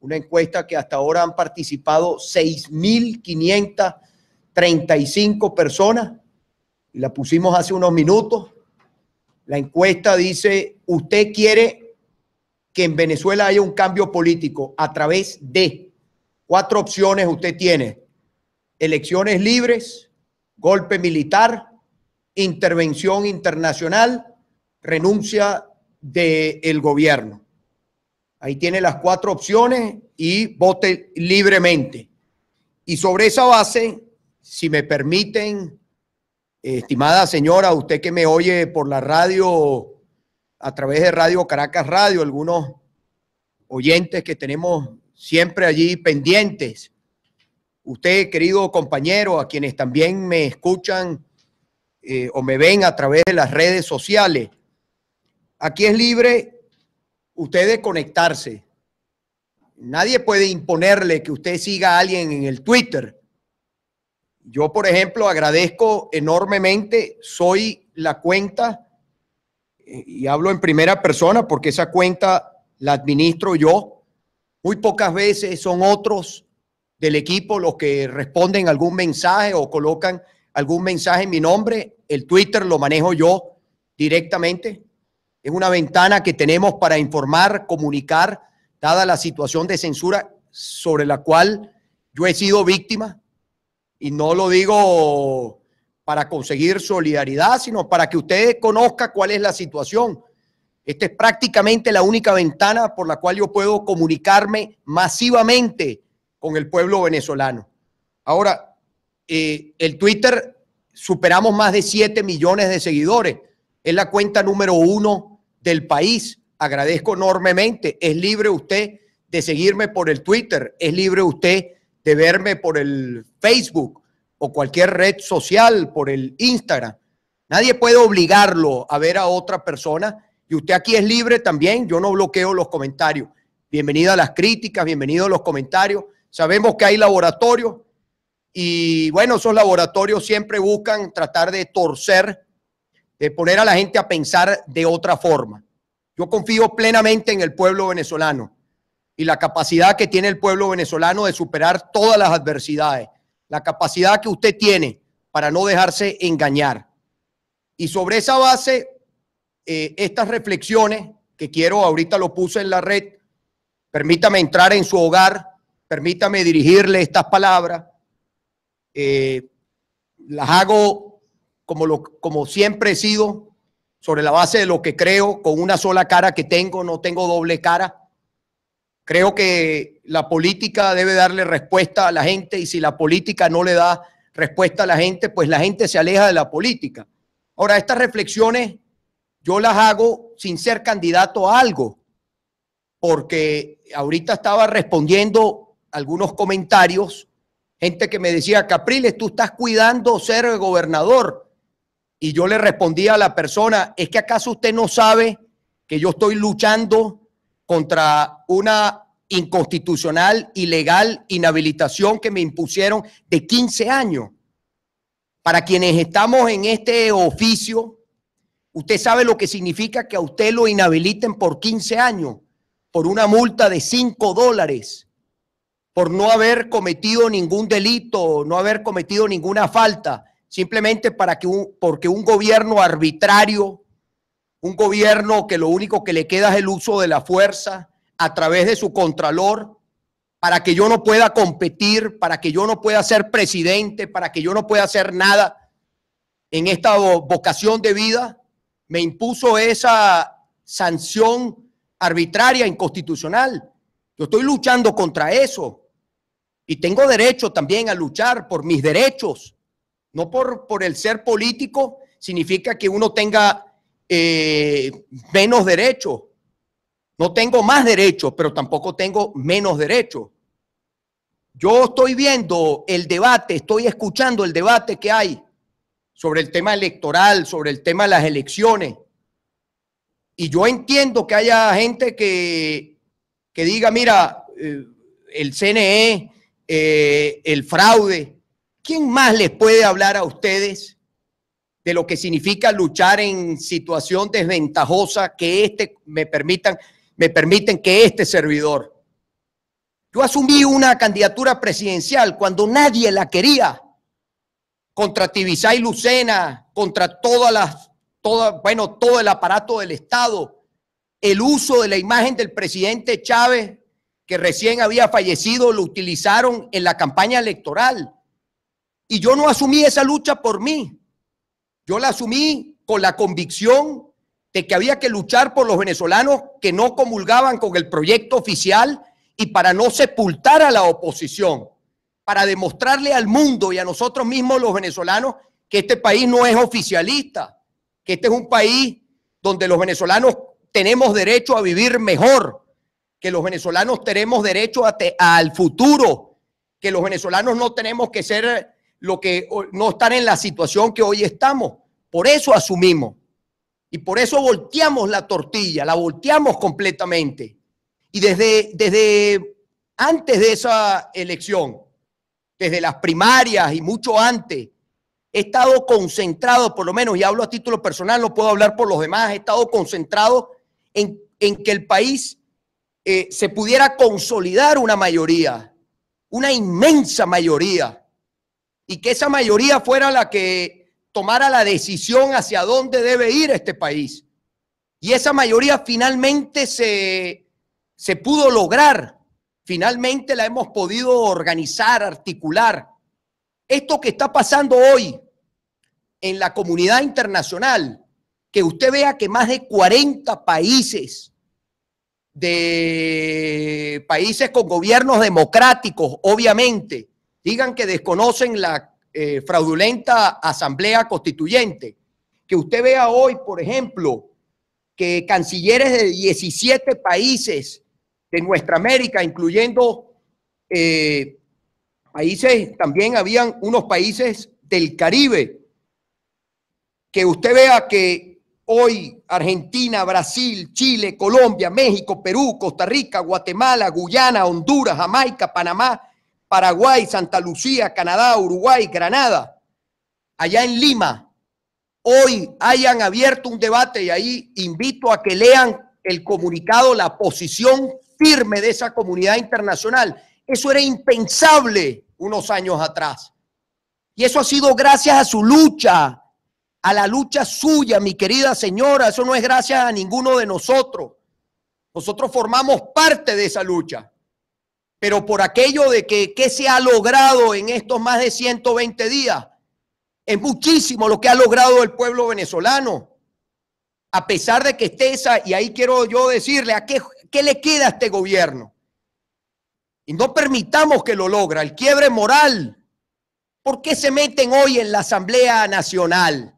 una encuesta que hasta ahora han participado 6.535 personas y la pusimos hace unos minutos. La encuesta dice, usted quiere que en Venezuela haya un cambio político a través de cuatro opciones usted tiene. Elecciones libres, golpe militar, intervención internacional, renuncia del gobierno. Ahí tiene las cuatro opciones y vote libremente. Y sobre esa base, si me permiten, estimada señora, usted que me oye por la radio, a través de Radio Caracas Radio, algunos oyentes que tenemos siempre allí pendientes. Usted, querido compañero, a quienes también me escuchan eh, o me ven a través de las redes sociales. Aquí es libre ustedes conectarse. Nadie puede imponerle que usted siga a alguien en el Twitter. Yo, por ejemplo, agradezco enormemente, soy la cuenta, eh, y hablo en primera persona porque esa cuenta la administro yo. Muy pocas veces son otros del equipo los que responden algún mensaje o colocan algún mensaje en mi nombre. El Twitter lo manejo yo directamente. Es una ventana que tenemos para informar, comunicar, dada la situación de censura sobre la cual yo he sido víctima. Y no lo digo para conseguir solidaridad, sino para que ustedes conozca cuál es la situación. Esta es prácticamente la única ventana por la cual yo puedo comunicarme masivamente con el pueblo venezolano. Ahora, el eh, Twitter superamos más de 7 millones de seguidores es la cuenta número uno del país. Agradezco enormemente. Es libre usted de seguirme por el Twitter, es libre usted de verme por el Facebook o cualquier red social, por el Instagram. Nadie puede obligarlo a ver a otra persona y usted aquí es libre también. Yo no bloqueo los comentarios. Bienvenido a las críticas, bienvenido a los comentarios. Sabemos que hay laboratorios y bueno, esos laboratorios siempre buscan tratar de torcer de poner a la gente a pensar de otra forma. Yo confío plenamente en el pueblo venezolano y la capacidad que tiene el pueblo venezolano de superar todas las adversidades, la capacidad que usted tiene para no dejarse engañar. Y sobre esa base, eh, estas reflexiones que quiero, ahorita lo puse en la red, permítame entrar en su hogar, permítame dirigirle estas palabras, eh, las hago como, lo, como siempre he sido, sobre la base de lo que creo, con una sola cara que tengo, no tengo doble cara. Creo que la política debe darle respuesta a la gente y si la política no le da respuesta a la gente, pues la gente se aleja de la política. Ahora, estas reflexiones yo las hago sin ser candidato a algo, porque ahorita estaba respondiendo algunos comentarios, gente que me decía, Capriles, tú estás cuidando ser gobernador. Y yo le respondí a la persona, ¿es que acaso usted no sabe que yo estoy luchando contra una inconstitucional, ilegal, inhabilitación que me impusieron de 15 años? Para quienes estamos en este oficio, usted sabe lo que significa que a usted lo inhabiliten por 15 años, por una multa de 5 dólares por no haber cometido ningún delito, no haber cometido ninguna falta simplemente para que un, porque un gobierno arbitrario, un gobierno que lo único que le queda es el uso de la fuerza a través de su contralor, para que yo no pueda competir, para que yo no pueda ser presidente, para que yo no pueda hacer nada en esta vocación de vida, me impuso esa sanción arbitraria, inconstitucional. Yo estoy luchando contra eso y tengo derecho también a luchar por mis derechos no por, por el ser político significa que uno tenga eh, menos derechos. No tengo más derechos, pero tampoco tengo menos derechos. Yo estoy viendo el debate, estoy escuchando el debate que hay sobre el tema electoral, sobre el tema de las elecciones. Y yo entiendo que haya gente que, diga, mira, eh, el CNE, eh, el fraude, ¿Quién más les puede hablar a ustedes de lo que significa luchar en situación desventajosa que este me permitan, me permiten que este servidor? Yo asumí una candidatura presidencial cuando nadie la quería. Contra Tibisay Lucena, contra todas las, bueno, todo el aparato del Estado, el uso de la imagen del presidente Chávez, que recién había fallecido, lo utilizaron en la campaña electoral y yo no asumí esa lucha por mí. Yo la asumí con la convicción de que había que luchar por los venezolanos que no comulgaban con el proyecto oficial y para no sepultar a la oposición, para demostrarle al mundo y a nosotros mismos los venezolanos que este país no es oficialista, que este es un país donde los venezolanos tenemos derecho a vivir mejor, que los venezolanos tenemos derecho a al futuro, que los venezolanos no tenemos que ser lo que no estar en la situación que hoy estamos. Por eso asumimos. Y por eso volteamos la tortilla, la volteamos completamente. Y desde, desde antes de esa elección, desde las primarias y mucho antes, he estado concentrado, por lo menos, y hablo a título personal, no puedo hablar por los demás, he estado concentrado en, que el país eh, se pudiera consolidar una mayoría, una inmensa mayoría y que esa mayoría fuera la que tomara la decisión hacia dónde debe ir este país. Y esa mayoría finalmente se, se pudo lograr, finalmente la hemos podido organizar, articular. Esto que está pasando hoy en la comunidad internacional, que usted vea que más de 40 países, de países con gobiernos democráticos, obviamente, digan que desconocen la eh, fraudulenta asamblea constituyente, que usted vea hoy, por ejemplo, que cancilleres de 17 países de nuestra América, incluyendo eh, países, también habían unos países del Caribe, que usted vea que hoy Argentina, Brasil, Chile, Colombia, México, Perú, Costa Rica, Guatemala, Guyana, Honduras, Jamaica, Panamá, Paraguay, Santa Lucía, Canadá, Uruguay, Granada, allá en Lima, hoy hayan abierto un debate y ahí invito a que lean el comunicado, la posición firme de esa comunidad internacional. Eso era impensable unos años atrás. Y eso ha sido gracias a su lucha, a la lucha suya, mi querida señora. Eso no es gracias a ninguno de nosotros. Nosotros formamos parte de esa lucha pero por aquello de que qué se ha logrado en estos más de 120 días. Es muchísimo lo que ha logrado el pueblo venezolano. A pesar de que esté esa, y ahí quiero yo decirle, ¿a qué, qué le queda a este gobierno? Y no permitamos que lo logra, el quiebre moral. ¿Por qué se meten hoy en la Asamblea Nacional?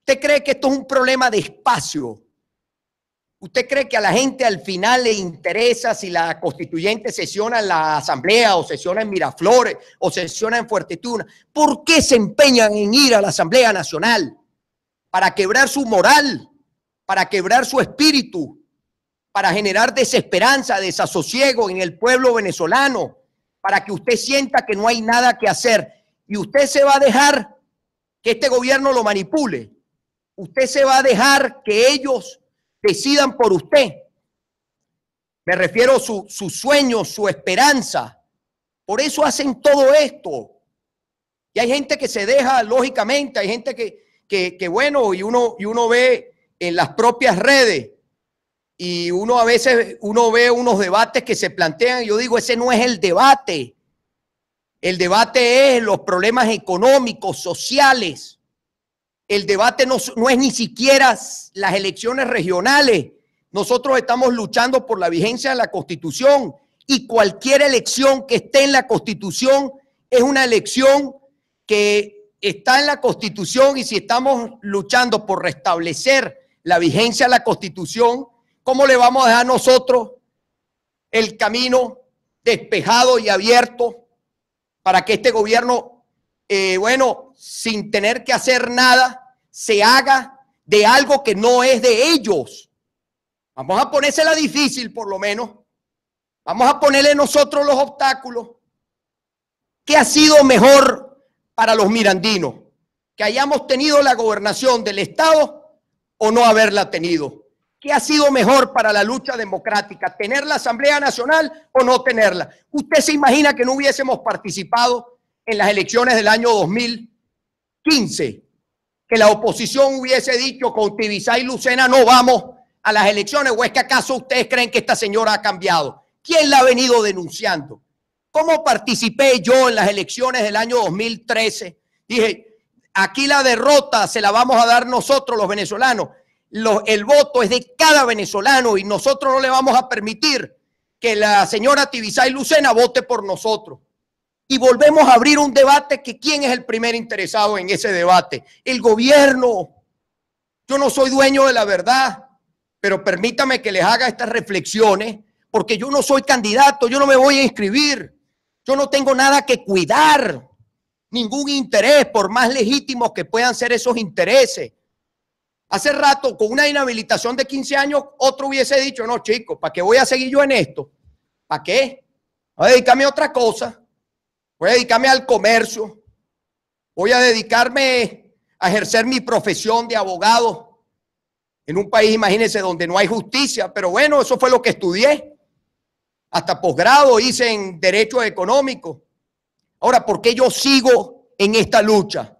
¿Usted cree que esto es un problema de espacio? ¿Usted cree que a la gente al final le interesa si la constituyente sesiona en la asamblea o sesiona en Miraflores o sesiona en Fuertetuna? ¿Por qué se empeñan en ir a la Asamblea Nacional? Para quebrar su moral, para quebrar su espíritu, para generar desesperanza, desasosiego en el pueblo venezolano, para que usted sienta que no hay nada que hacer. Y usted se va a dejar que este gobierno lo manipule. Usted se va a dejar que ellos decidan por usted. Me refiero a su, sueño, su esperanza. Por eso hacen todo esto. Y hay gente que se deja, lógicamente, hay gente que, bueno, y uno, y uno ve en las propias redes, y uno a veces, uno ve unos debates que se plantean, y yo digo, ese no es el debate. El debate es los problemas económicos, sociales el debate no, es ni siquiera las elecciones regionales. Nosotros estamos luchando por la vigencia de la Constitución y cualquier elección que esté en la Constitución es una elección que está en la Constitución y si estamos luchando por restablecer la vigencia de la Constitución, ¿cómo le vamos a dejar nosotros el camino despejado y abierto para que este gobierno eh, bueno, sin tener que hacer nada, se haga de algo que no es de ellos. Vamos a ponérsela difícil por lo menos. Vamos a ponerle nosotros los obstáculos. ¿Qué ha sido mejor para los mirandinos? ¿Que hayamos tenido la gobernación del Estado o no haberla tenido? ¿Qué ha sido mejor para la lucha democrática? ¿Tener la Asamblea Nacional o no tenerla? ¿Usted se imagina que no hubiésemos participado en las elecciones del año 2015 que la oposición hubiese dicho con Tibisay y Lucena no vamos a las elecciones o es que acaso ustedes creen que esta señora ha cambiado? ¿Quién la ha venido denunciando? ¿Cómo participé yo en las elecciones del año 2013? Dije, aquí la derrota se la vamos a dar nosotros los venezolanos. el voto es de cada venezolano y nosotros no le vamos a permitir que la señora Tibisay Lucena vote por nosotros y volvemos a abrir un debate que quién es el primer interesado en ese debate. El gobierno. Yo no soy dueño de la verdad, pero permítame que les haga estas reflexiones, porque yo no soy candidato, yo no me voy a inscribir, yo no tengo nada que cuidar, ningún interés, por más legítimos que puedan ser esos intereses. Hace rato, con una inhabilitación de 15 años, otro hubiese dicho, no, chicos, ¿para qué voy a seguir yo en esto? ¿Para qué? A dedicarme a otra cosa. Voy a dedicarme al comercio. Voy a dedicarme a ejercer mi profesión de abogado en un país, imagínense, donde no hay justicia. Pero bueno, eso fue lo que estudié. Hasta posgrado hice en Derecho Económico. Ahora, ¿por qué yo sigo en esta lucha?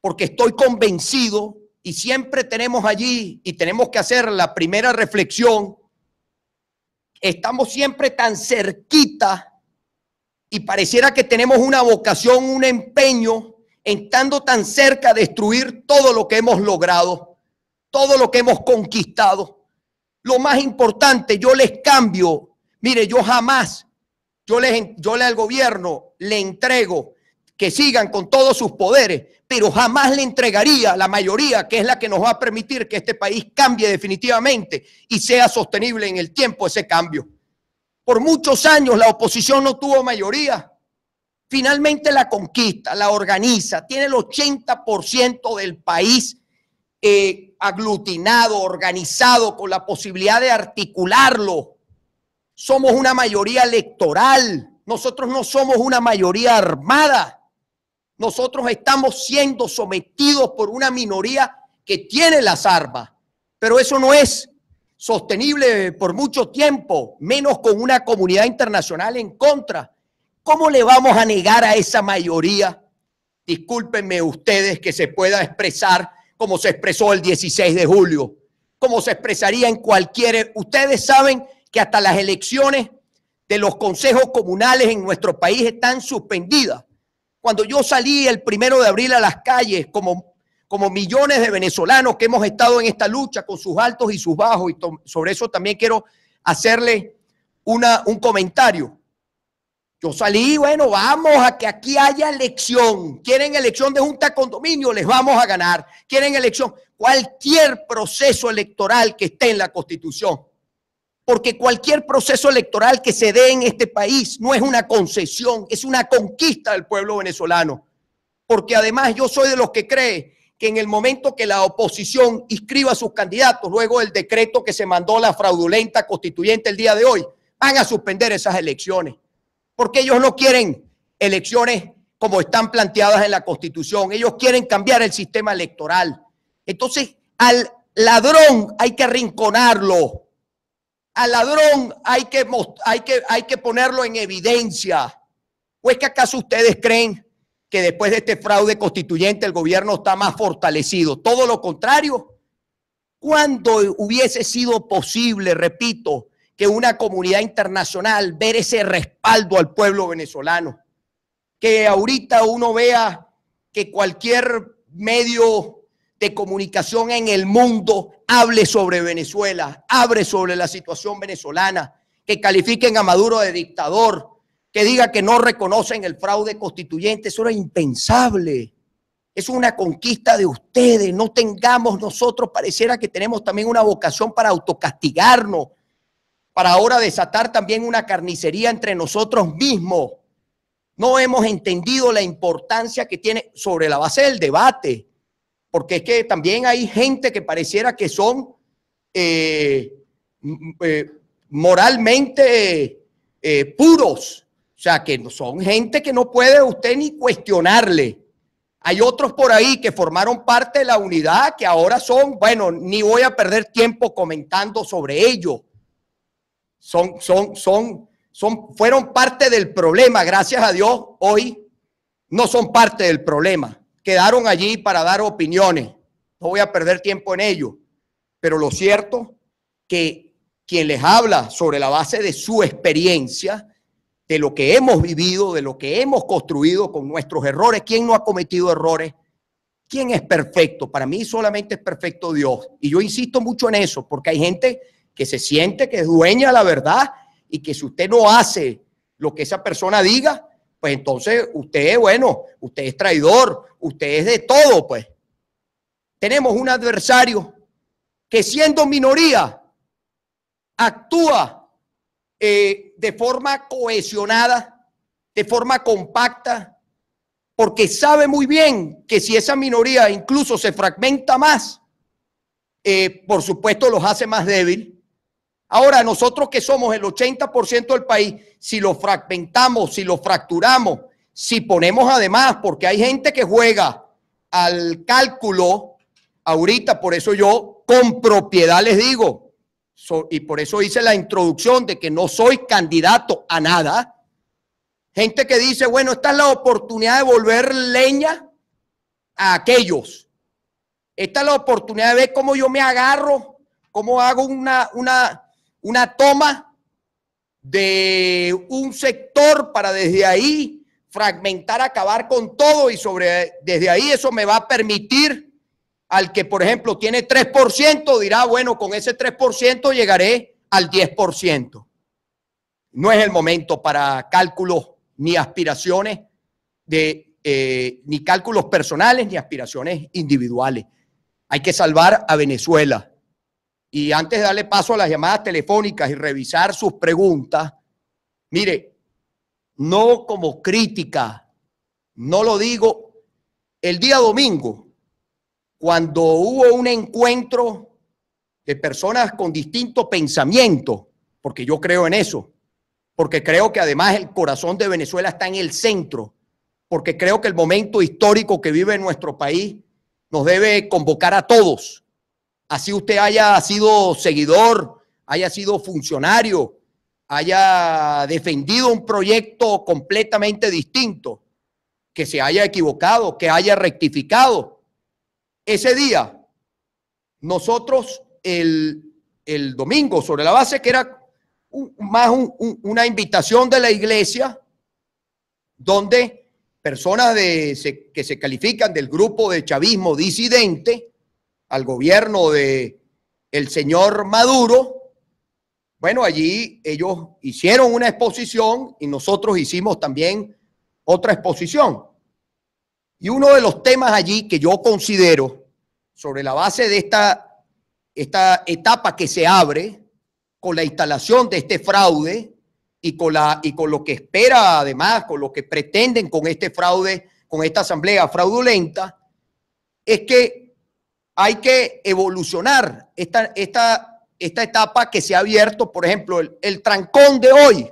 Porque estoy convencido y siempre tenemos allí y tenemos que hacer la primera reflexión. Estamos siempre tan cerquita y pareciera que tenemos una vocación, un empeño estando tan cerca de destruir todo lo que hemos logrado, todo lo que hemos conquistado. Lo más importante, yo les cambio. Mire, yo jamás, yo le, yo le al gobierno le entrego que sigan con todos sus poderes, pero jamás le entregaría la mayoría que es la que nos va a permitir que este país cambie definitivamente y sea sostenible en el tiempo ese cambio. Por muchos años la oposición no tuvo mayoría. Finalmente la conquista, la organiza, tiene el 80% del país eh, aglutinado, organizado, con la posibilidad de articularlo. Somos una mayoría electoral, nosotros no somos una mayoría armada. Nosotros estamos siendo sometidos por una minoría que tiene las armas, pero eso no es sostenible por mucho tiempo, menos con una comunidad internacional en contra. ¿Cómo le vamos a negar a esa mayoría? Discúlpenme ustedes que se pueda expresar como se expresó el 16 de julio, como se expresaría en cualquier... Ustedes saben que hasta las elecciones de los consejos comunales en nuestro país están suspendidas. Cuando yo salí el primero de abril a las calles como como millones de venezolanos que hemos estado en esta lucha con sus altos y sus bajos, y sobre eso también quiero hacerle una, un comentario. Yo salí, bueno, vamos a que aquí haya elección. Quieren elección de junta condominio, les vamos a ganar. Quieren elección. Cualquier proceso electoral que esté en la constitución. Porque cualquier proceso electoral que se dé en este país no es una concesión, es una conquista del pueblo venezolano. Porque además yo soy de los que cree que en el momento que la oposición inscriba a sus candidatos, luego el decreto que se mandó la fraudulenta constituyente el día de hoy, van a suspender esas elecciones. Porque ellos no quieren elecciones como están planteadas en la constitución. Ellos quieren cambiar el sistema electoral. Entonces, al ladrón hay que arrinconarlo. Al ladrón hay que, hay que, hay que ponerlo en evidencia. Pues es que acaso ustedes creen que después de este fraude constituyente el gobierno está más fortalecido. Todo lo contrario, cuando hubiese sido posible, repito, que una comunidad internacional ver ese respaldo al pueblo venezolano? Que ahorita uno vea que cualquier medio de comunicación en el mundo hable sobre Venezuela, hable sobre la situación venezolana, que califiquen a Maduro de dictador, que diga que no reconocen el fraude constituyente, eso era impensable. Es una conquista de ustedes. No tengamos nosotros, pareciera que tenemos también una vocación para autocastigarnos, para ahora desatar también una carnicería entre nosotros mismos. No hemos entendido la importancia que tiene sobre la base del debate, porque es que también hay gente que pareciera que son eh, eh, moralmente eh, puros o sea, que son gente que no puede usted ni cuestionarle. Hay otros por ahí que formaron parte de la unidad que ahora son, bueno, ni voy a perder tiempo comentando sobre ello. Son, son, son, son, fueron parte del problema. Gracias a Dios, hoy no son parte del problema. Quedaron allí para dar opiniones. No voy a perder tiempo en ello. Pero lo cierto que quien les habla sobre la base de su experiencia de lo que hemos vivido, de lo que hemos construido con nuestros errores. ¿Quién no ha cometido errores? ¿Quién es perfecto? Para mí solamente es perfecto Dios. Y yo insisto mucho en eso, porque hay gente que se siente que es dueña de la verdad y que si usted no hace lo que esa persona diga, pues entonces usted, es bueno, usted es traidor, usted es de todo, pues. Tenemos un adversario que siendo minoría actúa eh, de forma cohesionada, de forma compacta, porque sabe muy bien que si esa minoría incluso se fragmenta más, eh, por supuesto los hace más débil. Ahora, nosotros que somos el 80% del país, si lo fragmentamos, si lo fracturamos, si ponemos además, porque hay gente que juega al cálculo, ahorita por eso yo con propiedad les digo, y por eso hice la introducción de que no soy candidato a nada. Gente que dice, bueno, esta es la oportunidad de volver leña a aquellos. Esta es la oportunidad de ver cómo yo me agarro, cómo hago una, una, una toma de un sector para desde ahí fragmentar, acabar con todo y sobre desde ahí eso me va a permitir al que, por ejemplo, tiene 3%, dirá, bueno, con ese 3% llegaré al 10%. No es el momento para cálculos ni aspiraciones de, eh, ni cálculos personales ni aspiraciones individuales. Hay que salvar a Venezuela. Y antes de darle paso a las llamadas telefónicas y revisar sus preguntas, mire, no como crítica, no lo digo. El día domingo cuando hubo un encuentro de personas con distinto pensamiento, porque yo creo en eso, porque creo que además el corazón de Venezuela está en el centro, porque creo que el momento histórico que vive nuestro país nos debe convocar a todos, así usted haya sido seguidor, haya sido funcionario, haya defendido un proyecto completamente distinto, que se haya equivocado, que haya rectificado ese día, nosotros el, domingo, sobre la base que era más una invitación de la iglesia, donde personas de, que se califican del grupo de chavismo disidente al gobierno de el señor Maduro, bueno, allí ellos hicieron una exposición y nosotros hicimos también otra exposición. Y uno de los temas allí que yo considero, sobre la base de esta, esta etapa que se abre, con la instalación de este fraude y con, la, y con lo que espera además, con lo que pretenden con este fraude, con esta asamblea fraudulenta, es que hay que evolucionar esta, esta, esta etapa que se ha abierto, por ejemplo, el, trancón de hoy.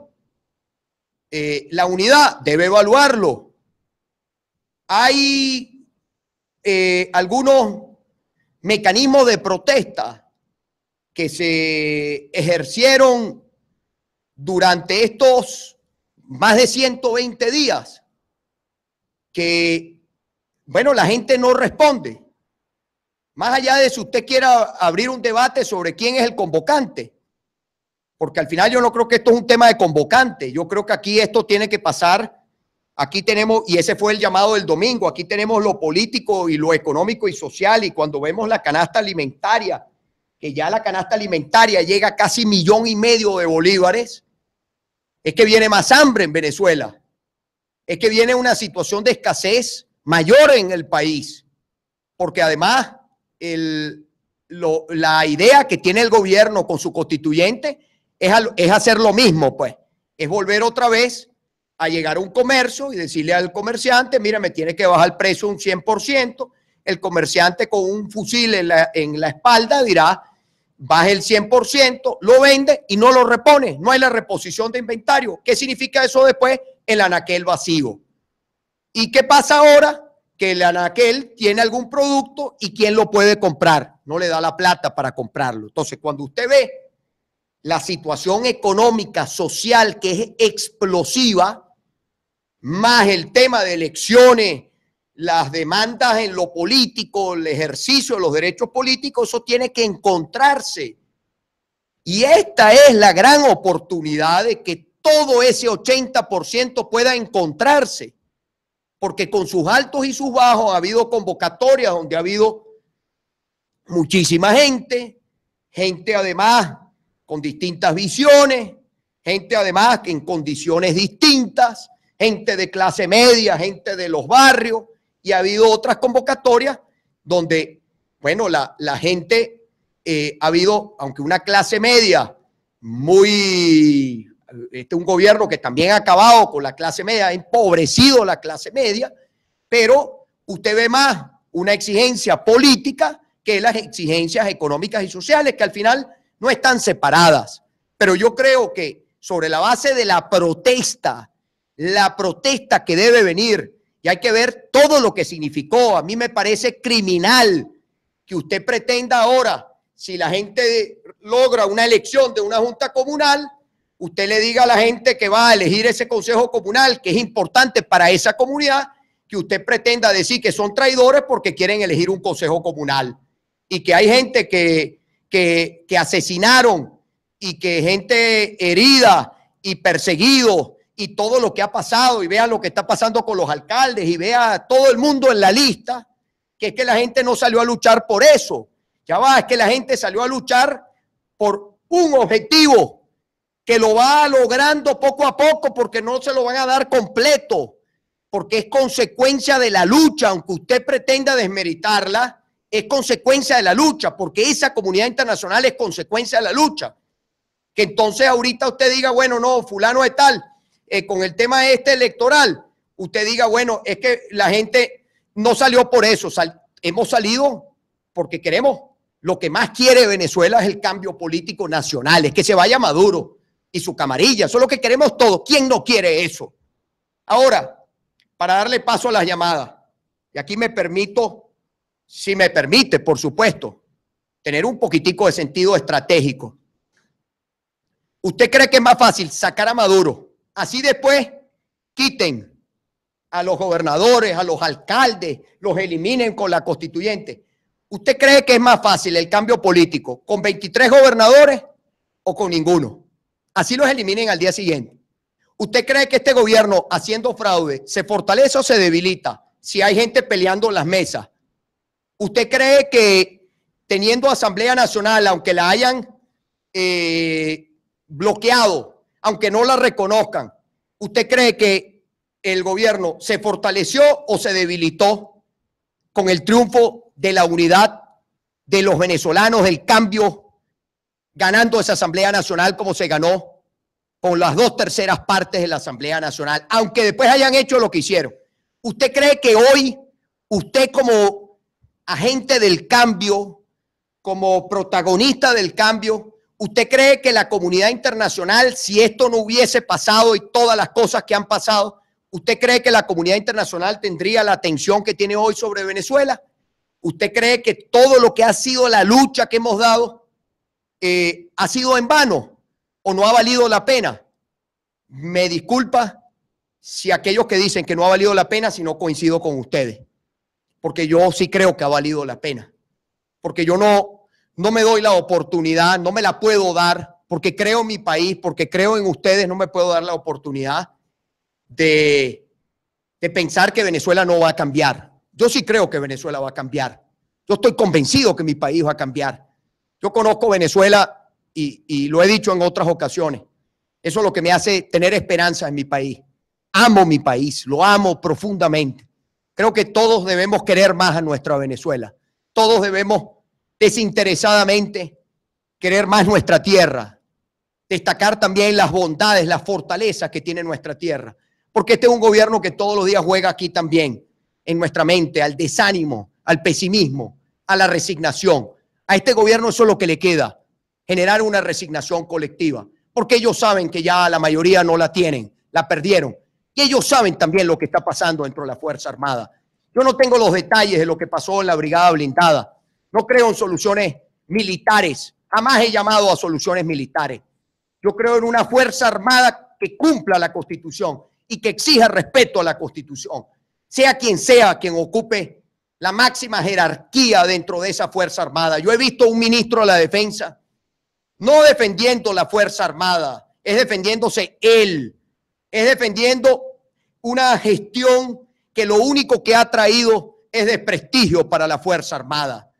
Eh, la unidad debe evaluarlo, hay eh, algunos mecanismos de protesta que se ejercieron durante estos más de 120 días, que, bueno, la gente no responde. Más allá de si usted quiera abrir un debate sobre quién es el convocante, porque al final yo no creo que esto es un tema de convocante, yo creo que aquí esto tiene que pasar Aquí tenemos, y ese fue el llamado del domingo, aquí tenemos lo político y lo económico y social, y cuando vemos la canasta alimentaria, que ya la canasta alimentaria llega a casi millón y medio de bolívares, es que viene más hambre en Venezuela, es que viene una situación de escasez mayor en el país, porque además el, la idea que tiene el gobierno con su constituyente es, es hacer lo mismo, pues, es volver otra vez a llegar a un comercio y decirle al comerciante, mira, me tiene que bajar el precio un 100%, el comerciante con un fusil en la, espalda dirá, baje el 100%, lo vende y no lo repone, no hay la reposición de inventario. ¿Qué significa eso después? El anaquel vacío. ¿Y qué pasa ahora? Que el anaquel tiene algún producto y quién lo puede comprar, no le da la plata para comprarlo. Entonces, cuando usted ve la situación económica, social, que es explosiva, más el tema de elecciones, las demandas en lo político, el ejercicio de los derechos políticos, eso tiene que encontrarse. Y esta es la gran oportunidad de que todo ese 80% pueda encontrarse, porque con sus altos y sus bajos ha habido convocatorias donde ha habido muchísima gente, gente además con distintas visiones, gente además que en condiciones distintas, gente de clase media, gente de los barrios, y ha habido otras convocatorias donde, bueno, la, gente eh, ha habido, aunque una clase media muy, este un gobierno que también ha acabado con la clase media, ha empobrecido la clase media, pero usted ve más una exigencia política que las exigencias económicas y sociales, que al final no están separadas. Pero yo creo que sobre la base de la protesta la protesta que debe venir. Y hay que ver todo lo que significó. A mí me parece criminal que usted pretenda ahora, si la gente logra una elección de una junta comunal, usted le diga a la gente que va a elegir ese consejo comunal, que es importante para esa comunidad, que usted pretenda decir que son traidores porque quieren elegir un consejo comunal. Y que hay gente que, que, asesinaron y que gente herida y perseguido y todo lo que ha pasado y vea lo que está pasando con los alcaldes y vea todo el mundo en la lista, que es que la gente no salió a luchar por eso. Ya va, es que la gente salió a luchar por un objetivo que lo va logrando poco a poco porque no se lo van a dar completo, porque es consecuencia de la lucha, aunque usted pretenda desmeritarla, es consecuencia de la lucha, porque esa comunidad internacional es consecuencia de la lucha. Que entonces ahorita usted diga, bueno, no, fulano es tal, eh, con el tema este electoral, usted diga, bueno, es que la gente no salió por eso, hemos salido porque queremos. Lo que más quiere Venezuela es el cambio político nacional, es que se vaya Maduro y su camarilla. Eso es lo que queremos todos. ¿Quién no quiere eso? Ahora, para darle paso a las llamadas, y aquí me permito, si me permite, por supuesto, tener un poquitico de sentido estratégico. ¿Usted cree que es más fácil sacar a Maduro Así después quiten a los gobernadores, a los alcaldes, los eliminen con la constituyente. ¿Usted cree que es más fácil el cambio político con 23 gobernadores o con ninguno? Así los eliminen al día siguiente. ¿Usted cree que este gobierno haciendo fraude se fortalece o se debilita si hay gente peleando en las mesas? ¿Usted cree que teniendo Asamblea Nacional, aunque la hayan eh, bloqueado aunque no la reconozcan, ¿usted cree que el gobierno se fortaleció o se debilitó con el triunfo de la unidad de los venezolanos, del cambio, ganando esa Asamblea Nacional como se ganó con las dos terceras partes de la Asamblea Nacional, aunque después hayan hecho lo que hicieron? ¿Usted cree que hoy, usted como agente del cambio, como protagonista del cambio, ¿Usted cree que la comunidad internacional, si esto no hubiese pasado y todas las cosas que han pasado, ¿usted cree que la comunidad internacional tendría la atención que tiene hoy sobre Venezuela? ¿Usted cree que todo lo que ha sido la lucha que hemos dado eh, ha sido en vano o no ha valido la pena? Me disculpa si aquellos que dicen que no ha valido la pena, si no coincido con ustedes, porque yo sí creo que ha valido la pena, porque yo no no me doy la oportunidad, no me la puedo dar, porque creo en mi país, porque creo en ustedes, no me puedo dar la oportunidad de, de pensar que Venezuela no va a cambiar. Yo sí creo que Venezuela va a cambiar. Yo estoy convencido que mi país va a cambiar. Yo conozco Venezuela y, y lo he dicho en otras ocasiones. Eso es lo que me hace tener esperanza en mi país. Amo mi país, lo amo profundamente. Creo que todos debemos querer más a nuestra Venezuela. Todos debemos desinteresadamente querer más nuestra tierra, destacar también las bondades, las fortalezas que tiene nuestra tierra, porque este es un gobierno que todos los días juega aquí también, en nuestra mente, al desánimo, al pesimismo, a la resignación. A este gobierno eso es lo que le queda, generar una resignación colectiva, porque ellos saben que ya la mayoría no la tienen, la perdieron, y ellos saben también lo que está pasando dentro de la Fuerza Armada. Yo no tengo los detalles de lo que pasó en la Brigada Blindada, no creo en soluciones militares. Jamás he llamado a soluciones militares. Yo creo en una Fuerza Armada que cumpla la Constitución y que exija respeto a la Constitución, sea quien sea quien ocupe la máxima jerarquía dentro de esa Fuerza Armada. Yo he visto un ministro de la Defensa no defendiendo la Fuerza Armada, es defendiéndose él, es defendiendo una gestión que lo único que ha traído es desprestigio para la Fuerza Armada.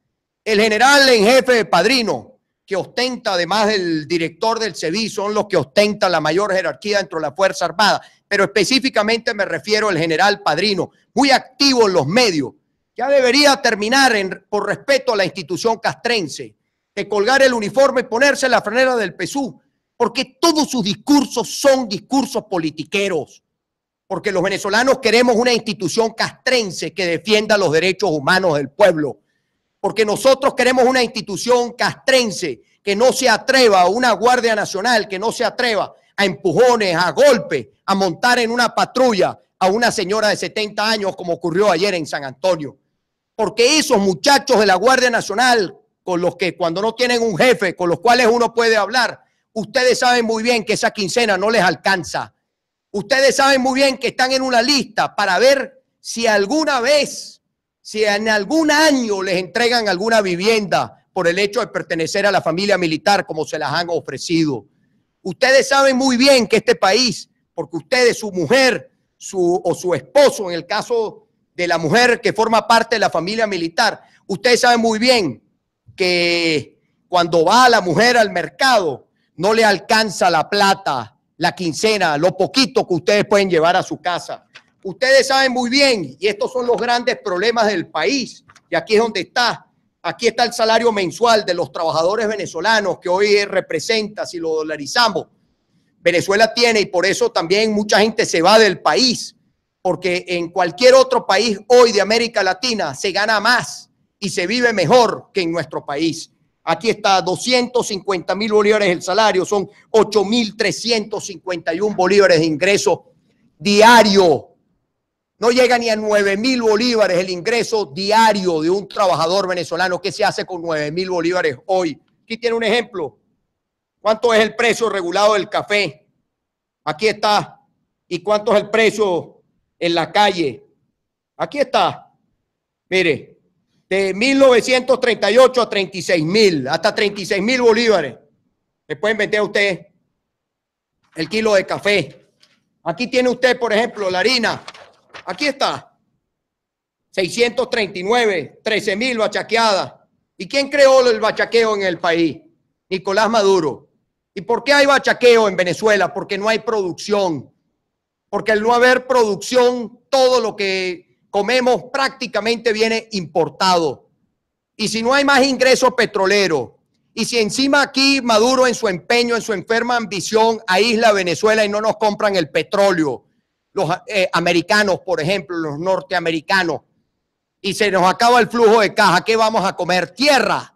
El general en jefe padrino, que ostenta además el director del SEBI, son los que ostentan la mayor jerarquía dentro de la Fuerza Armada, pero específicamente me refiero al general padrino, muy activo en los medios. Ya debería terminar, por respeto a la institución castrense, de colgar el uniforme y ponerse la frenera del PSU, porque todos sus discursos son discursos politiqueros porque los venezolanos queremos una institución castrense que defienda los derechos humanos del pueblo, porque nosotros queremos una institución castrense que no se atreva, una Guardia Nacional que no se atreva a empujones, a golpes, a montar en una patrulla a una señora de 70 años como ocurrió ayer en San Antonio. Porque esos muchachos de la Guardia Nacional, con los que cuando no tienen un jefe, con los cuales uno puede hablar, ustedes saben muy bien que esa quincena no les alcanza. Ustedes saben muy bien que están en una lista para ver si alguna vez si en algún año les entregan alguna vivienda por el hecho de pertenecer a la familia militar como se las han ofrecido. Ustedes saben muy bien que este país, porque ustedes, su mujer o su esposo, en el caso de la mujer que forma parte de la familia militar, ustedes saben muy bien que cuando va la mujer al mercado no le alcanza la plata, la quincena, lo poquito que ustedes pueden llevar a su casa. Ustedes saben muy bien, y estos son los grandes problemas del país, y aquí es donde está. Aquí está el salario mensual de los trabajadores venezolanos que hoy representa, si lo dolarizamos. Venezuela tiene, y por eso también mucha gente se va del país, porque en cualquier otro país hoy de América Latina se gana más y se vive mejor que en nuestro país. Aquí está 250 mil bolívares el salario, son 8.351 bolívares de ingreso diario no llega ni a 9 mil bolívares el ingreso diario de un trabajador venezolano. ¿Qué se hace con 9 mil bolívares hoy? Aquí tiene un ejemplo. ¿Cuánto es el precio regulado del café? Aquí está. ¿Y cuánto es el precio en la calle? Aquí está. Mire, de 1938 a 36 mil, hasta 36 mil bolívares. Le pueden vender a usted el kilo de café. Aquí tiene usted, por ejemplo, la harina, Aquí está. 639, 13 mil bachaqueadas. ¿Y quién creó el bachaqueo en el país? Nicolás Maduro. ¿Y por qué hay bachaqueo en Venezuela? Porque no hay producción. Porque al no haber producción, todo lo que comemos prácticamente viene importado. Y si no hay más ingresos petrolero, y si encima aquí Maduro en su empeño, en su enferma ambición, aísla Venezuela y no nos compran el petróleo, los eh, americanos, por ejemplo, los norteamericanos, y se nos acaba el flujo de caja, ¿qué vamos a comer? Tierra.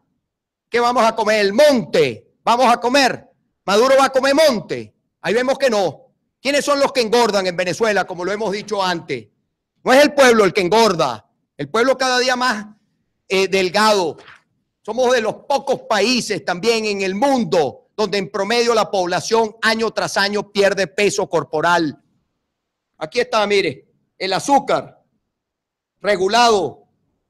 ¿Qué vamos a comer? El monte. Vamos a comer. Maduro va a comer monte. Ahí vemos que no. ¿Quiénes son los que engordan en Venezuela, como lo hemos dicho antes? No es el pueblo el que engorda. El pueblo cada día más eh, delgado. Somos de los pocos países también en el mundo donde en promedio la población año tras año pierde peso corporal. Aquí está, mire, el azúcar regulado,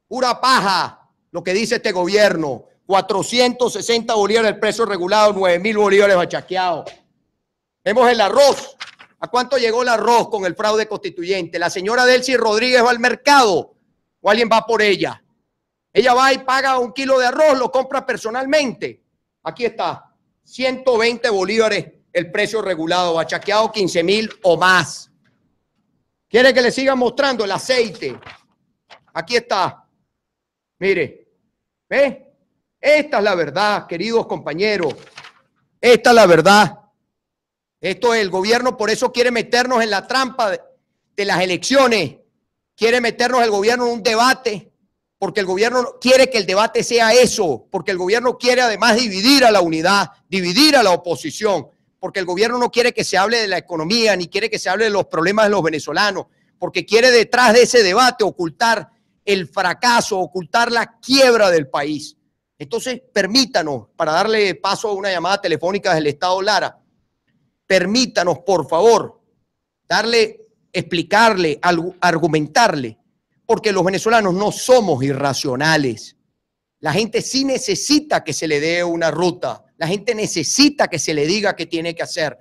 pura paja, lo que dice este gobierno. 460 bolívares el precio regulado, 9 mil bolívares bachaqueados. Vemos el arroz. ¿A cuánto llegó el arroz con el fraude constituyente? La señora Delcy Rodríguez va al mercado o alguien va por ella. Ella va y paga un kilo de arroz, lo compra personalmente. Aquí está, 120 bolívares el precio regulado, bachaqueado 15 mil o más. ¿Quiere que le siga mostrando el aceite? Aquí está. Mire, ¿ve? Esta es la verdad, queridos compañeros. Esta es la verdad. Esto es el gobierno, por eso quiere meternos en la trampa de, de las elecciones. Quiere meternos el gobierno en un debate, porque el gobierno quiere que el debate sea eso, porque el gobierno quiere además dividir a la unidad, dividir a la oposición porque el gobierno no quiere que se hable de la economía, ni quiere que se hable de los problemas de los venezolanos, porque quiere detrás de ese debate ocultar el fracaso, ocultar la quiebra del país. Entonces, permítanos, para darle paso a una llamada telefónica del Estado Lara, permítanos, por favor, darle, explicarle, argumentarle, porque los venezolanos no somos irracionales. La gente sí necesita que se le dé una ruta, la gente necesita que se le diga qué tiene que hacer,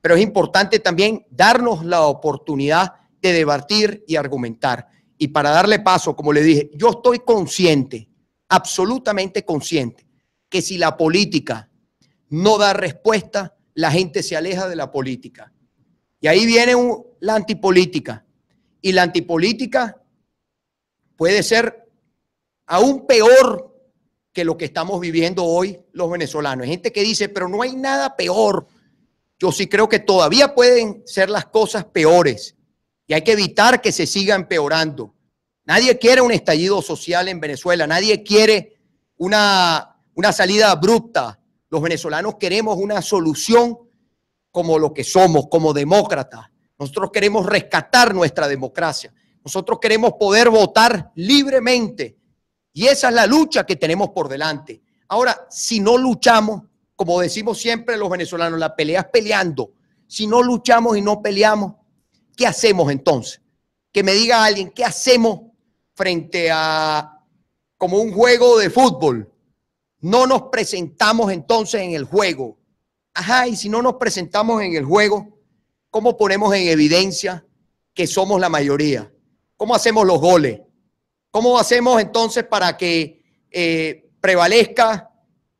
pero es importante también darnos la oportunidad de debatir y argumentar. Y para darle paso, como le dije, yo estoy consciente, absolutamente consciente, que si la política no da respuesta, la gente se aleja de la política. Y ahí viene la antipolítica. Y la antipolítica puede ser aún peor que lo que estamos viviendo hoy los venezolanos. Hay gente que dice, pero no hay nada peor. Yo sí creo que todavía pueden ser las cosas peores y hay que evitar que se siga empeorando. Nadie quiere un estallido social en Venezuela, nadie quiere una, una salida abrupta. Los venezolanos queremos una solución como lo que somos, como demócratas. Nosotros queremos rescatar nuestra democracia. Nosotros queremos poder votar libremente y esa es la lucha que tenemos por delante. Ahora, si no luchamos, como decimos siempre los venezolanos, la pelea es peleando. Si no luchamos y no peleamos, ¿qué hacemos entonces? Que me diga alguien, ¿qué hacemos frente a como un juego de fútbol? No nos presentamos entonces en el juego. Ajá, y si no nos presentamos en el juego, ¿cómo ponemos en evidencia que somos la mayoría? ¿Cómo hacemos los goles? ¿Cómo hacemos entonces para que eh, prevalezca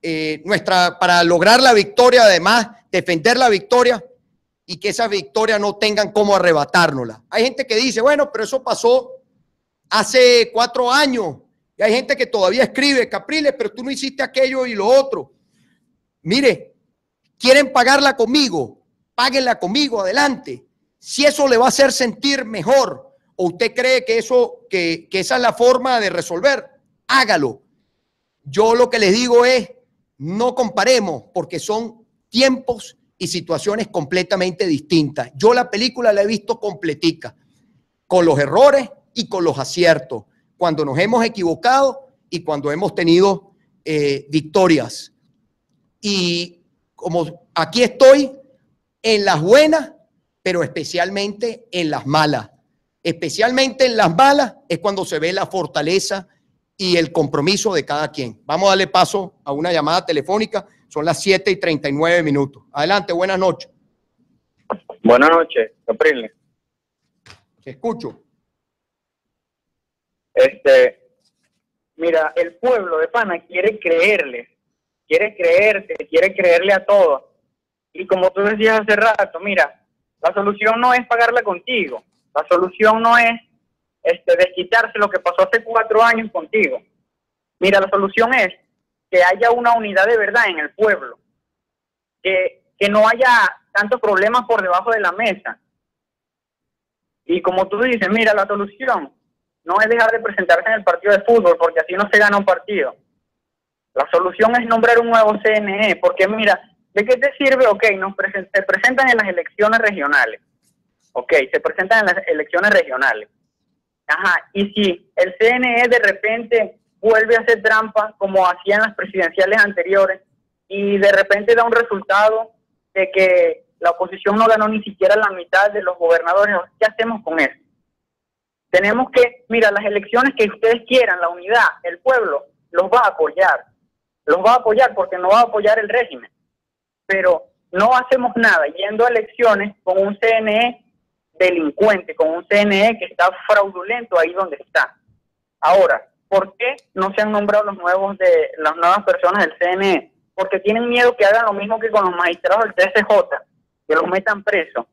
eh, nuestra, para lograr la victoria, además, defender la victoria y que esa victoria no tengan cómo arrebatárnosla? Hay gente que dice, bueno, pero eso pasó hace cuatro años y hay gente que todavía escribe, Capriles, pero tú no hiciste aquello y lo otro. Mire, quieren pagarla conmigo, páguenla conmigo, adelante. Si eso le va a hacer sentir mejor, usted cree que, eso, que, esa es la forma de resolver? Hágalo. Yo lo que les digo es, no comparemos porque son tiempos y situaciones completamente distintas. Yo la película la he visto completica, con los errores y con los aciertos, cuando nos hemos equivocado y cuando hemos tenido eh, victorias. Y como aquí estoy, en las buenas, pero especialmente en las malas especialmente en las balas, es cuando se ve la fortaleza y el compromiso de cada quien. Vamos a darle paso a una llamada telefónica. Son las 7 y 39 minutos. Adelante, buenas noches. Buenas noches, Caprile. Te escucho. Este, mira, el pueblo de Pana quiere creerle, quiere creerte, quiere creerle a todos. Y como tú decías hace rato, mira, la solución no es pagarla contigo, la solución no es este, desquitarse lo que pasó hace cuatro años contigo. Mira, la solución es que haya una unidad de verdad en el pueblo, que, que no haya tantos problemas por debajo de la mesa. Y como tú dices, mira, la solución no es dejar de presentarse en el partido de fútbol, porque así no se gana un partido. La solución es nombrar un nuevo CNE, porque mira, ¿de qué te sirve? Ok, nos se presentan en las elecciones regionales Ok, se presentan en las elecciones regionales. Ajá, y si el CNE de repente vuelve a hacer trampas como hacían las presidenciales anteriores y de repente da un resultado de que la oposición no ganó ni siquiera la mitad de los gobernadores, ¿qué hacemos con eso? Tenemos que, mira, las elecciones que ustedes quieran, la unidad, el pueblo, los va a apoyar, los va a apoyar porque no va a apoyar el régimen, pero no hacemos nada yendo a elecciones con un CNE delincuente, con un CNE que está fraudulento ahí donde está. Ahora, ¿por qué no se han nombrado los nuevos de las nuevas personas del CNE? Porque tienen miedo que hagan lo mismo que con los magistrados del TSJ que los metan presos,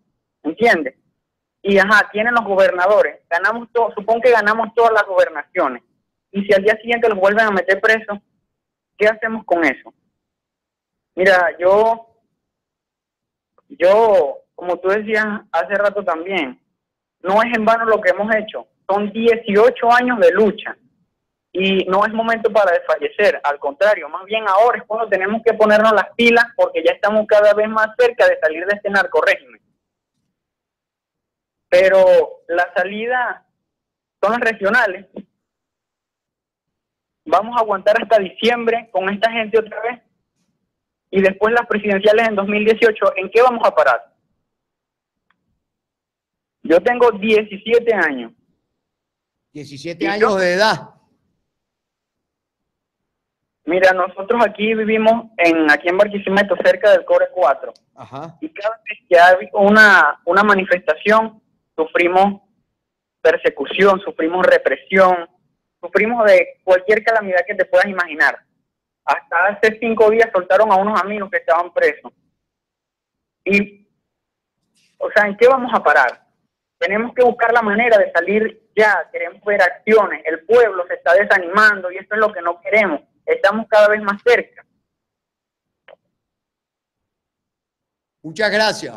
¿entiendes? Y ajá, tienen los gobernadores, ganamos todo, supongo que ganamos todas las gobernaciones. Y si al día siguiente los vuelven a meter presos, ¿qué hacemos con eso? Mira, yo yo como tú decías hace rato también, no es en vano lo que hemos hecho. Son 18 años de lucha y no es momento para desfallecer, al contrario, más bien ahora es cuando tenemos que ponernos las pilas porque ya estamos cada vez más cerca de salir de este régimen. Pero la salida son las regionales. Vamos a aguantar hasta diciembre con esta gente otra vez y después las presidenciales en 2018, ¿en qué vamos a parar? Yo tengo 17 años. 17 años de edad. Mira, nosotros aquí vivimos en aquí en Barquisimeto, cerca del Cobre 4. Ajá. Y cada vez que hay una, una manifestación, sufrimos persecución, sufrimos represión, sufrimos de cualquier calamidad que te puedas imaginar. Hasta hace cinco días soltaron a unos amigos que estaban presos. Y, o sea, ¿en qué vamos a parar? Tenemos que buscar la manera de salir ya, queremos ver acciones, el pueblo se está desanimando y eso es lo que no queremos, estamos cada vez más cerca. Muchas gracias.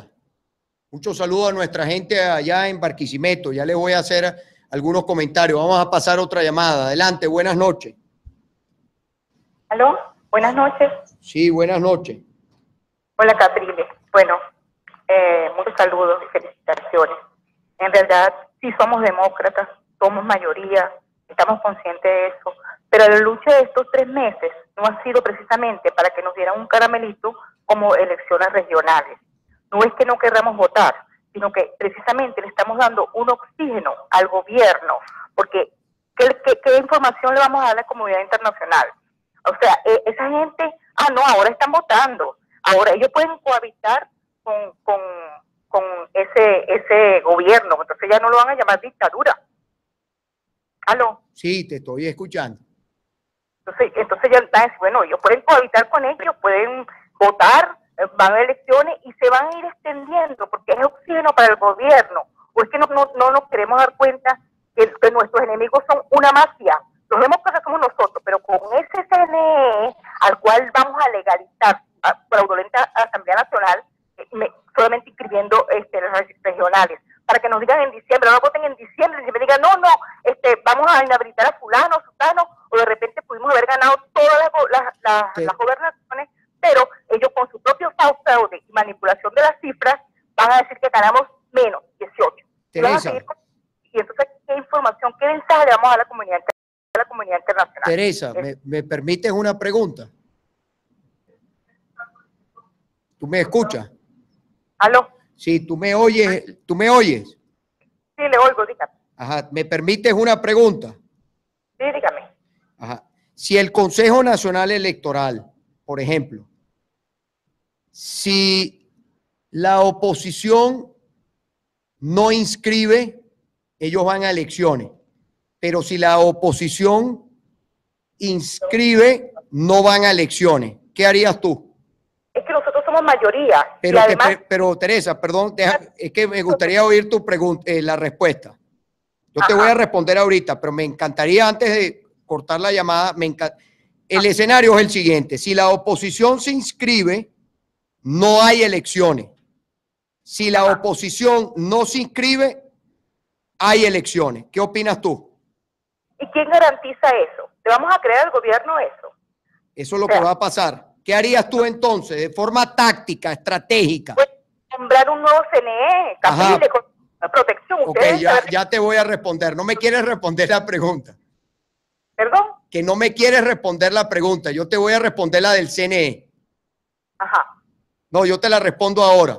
Muchos saludos a nuestra gente allá en Barquisimeto. Ya les voy a hacer algunos comentarios. Vamos a pasar otra llamada. Adelante, buenas noches. ¿Aló? Buenas noches. Sí, buenas noches. Hola, Catrile, Bueno, eh, muchos saludos y felicitaciones. En realidad, sí somos demócratas, somos mayoría, estamos conscientes de eso, pero la lucha de estos tres meses no ha sido precisamente para que nos dieran un caramelito como elecciones regionales. No es que no queramos votar, sino que precisamente le estamos dando un oxígeno al gobierno, porque ¿qué, información le vamos a dar a la comunidad internacional? O sea, e, esa gente, ah, no, ahora están votando, ahora ellos pueden cohabitar con, con con ese, ese gobierno. Entonces ya no lo van a llamar dictadura. ¿Aló? Sí, te estoy escuchando. Entonces, entonces ya, bueno, ellos pueden cohabitar con ellos, pueden votar, eh, van a elecciones y se van a ir extendiendo porque es oxígeno para el gobierno. O es que no, no, nos queremos dar cuenta que, nuestros enemigos son una mafia. Los demócratas como nosotros, pero con ese CNE al cual vamos a legalizar a fraudulenta Asamblea Nacional, eh, me, solamente inscribiendo este, las regionales. Para que nos digan en diciembre, no voten en diciembre, y me digan, no, no, este, vamos a inhabilitar a fulano, sultano, o de repente pudimos haber ganado todas las, gobernaciones, pero ellos con su propio fraude y manipulación de las cifras van a decir que ganamos menos 18. Y entonces, ¿qué información, qué mensaje le vamos a la comunidad, a la comunidad internacional? Teresa, ¿me, ¿me permites una pregunta? ¿Tú me escuchas? ¿Aló? tú me oyes, ah, tú me oyes. Sí, le oigo, dígame. Ajá, ¿me permites una pregunta? Sí, dígame. Ajá. Si el Consejo Nacional Electoral, por ejemplo, si la oposición no inscribe, ellos van a elecciones. Pero si la oposición inscribe, no van a elecciones. ¿Qué harías tú? mayoría. Pero, pero Teresa, perdón, es que me gustaría oír tu pregunta, eh, la respuesta. Yo te voy a responder ahorita, pero me encantaría antes de cortar la llamada, me encanta, el ah. escenario es el siguiente, si la oposición se inscribe, no hay elecciones. Si la oposición no se inscribe, hay elecciones. ¿Qué opinas tú? ¿Y quién garantiza eso? ¿Le vamos a creer al gobierno eso? Eso es lo que va a pasar. ¿Qué harías tú entonces de forma táctica, estratégica? Pues, un nuevo CNE, Ajá. de protección. Ok, ya, te voy a responder. No me quieres responder la pregunta. ¿Perdón? Que no me quieres responder la pregunta. Yo te voy a responder la del CNE. Ajá. No, yo te la respondo ahora.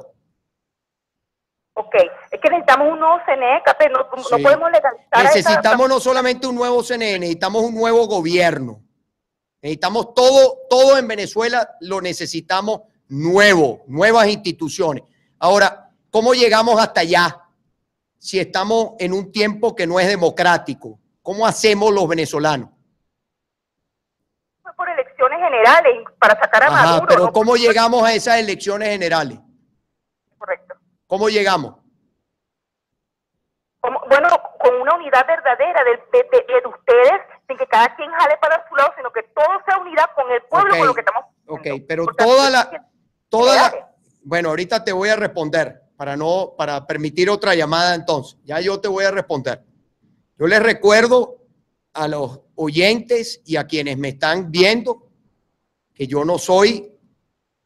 Ok, es que necesitamos un nuevo CNE, no, podemos legalizar. Necesitamos no solamente un nuevo CNE, necesitamos un nuevo gobierno. Necesitamos todo, todo en Venezuela lo necesitamos nuevo, nuevas instituciones. Ahora, ¿cómo llegamos hasta allá si estamos en un tiempo que no es democrático? ¿Cómo hacemos los venezolanos? Por elecciones generales, para sacar a Maduro, Pero ¿cómo llegamos a esas elecciones generales? Correcto. ¿Cómo llegamos? bueno, con una unidad verdadera del de, de ustedes sin que cada quien jale para su lado, sino que todo sea unidad con el pueblo, con lo que estamos haciendo. Ok, pero toda la... Toda la, bueno, ahorita te voy a responder para no para permitir otra llamada entonces. Ya yo te voy a responder. Yo les recuerdo a los oyentes y a quienes me están viendo que yo no soy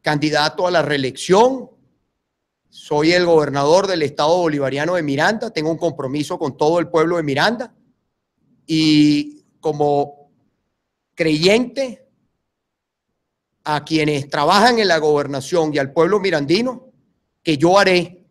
candidato a la reelección. Soy el gobernador del estado bolivariano de Miranda, tengo un compromiso con todo el pueblo de Miranda y como creyente a quienes trabajan en la gobernación y al pueblo mirandino que yo haré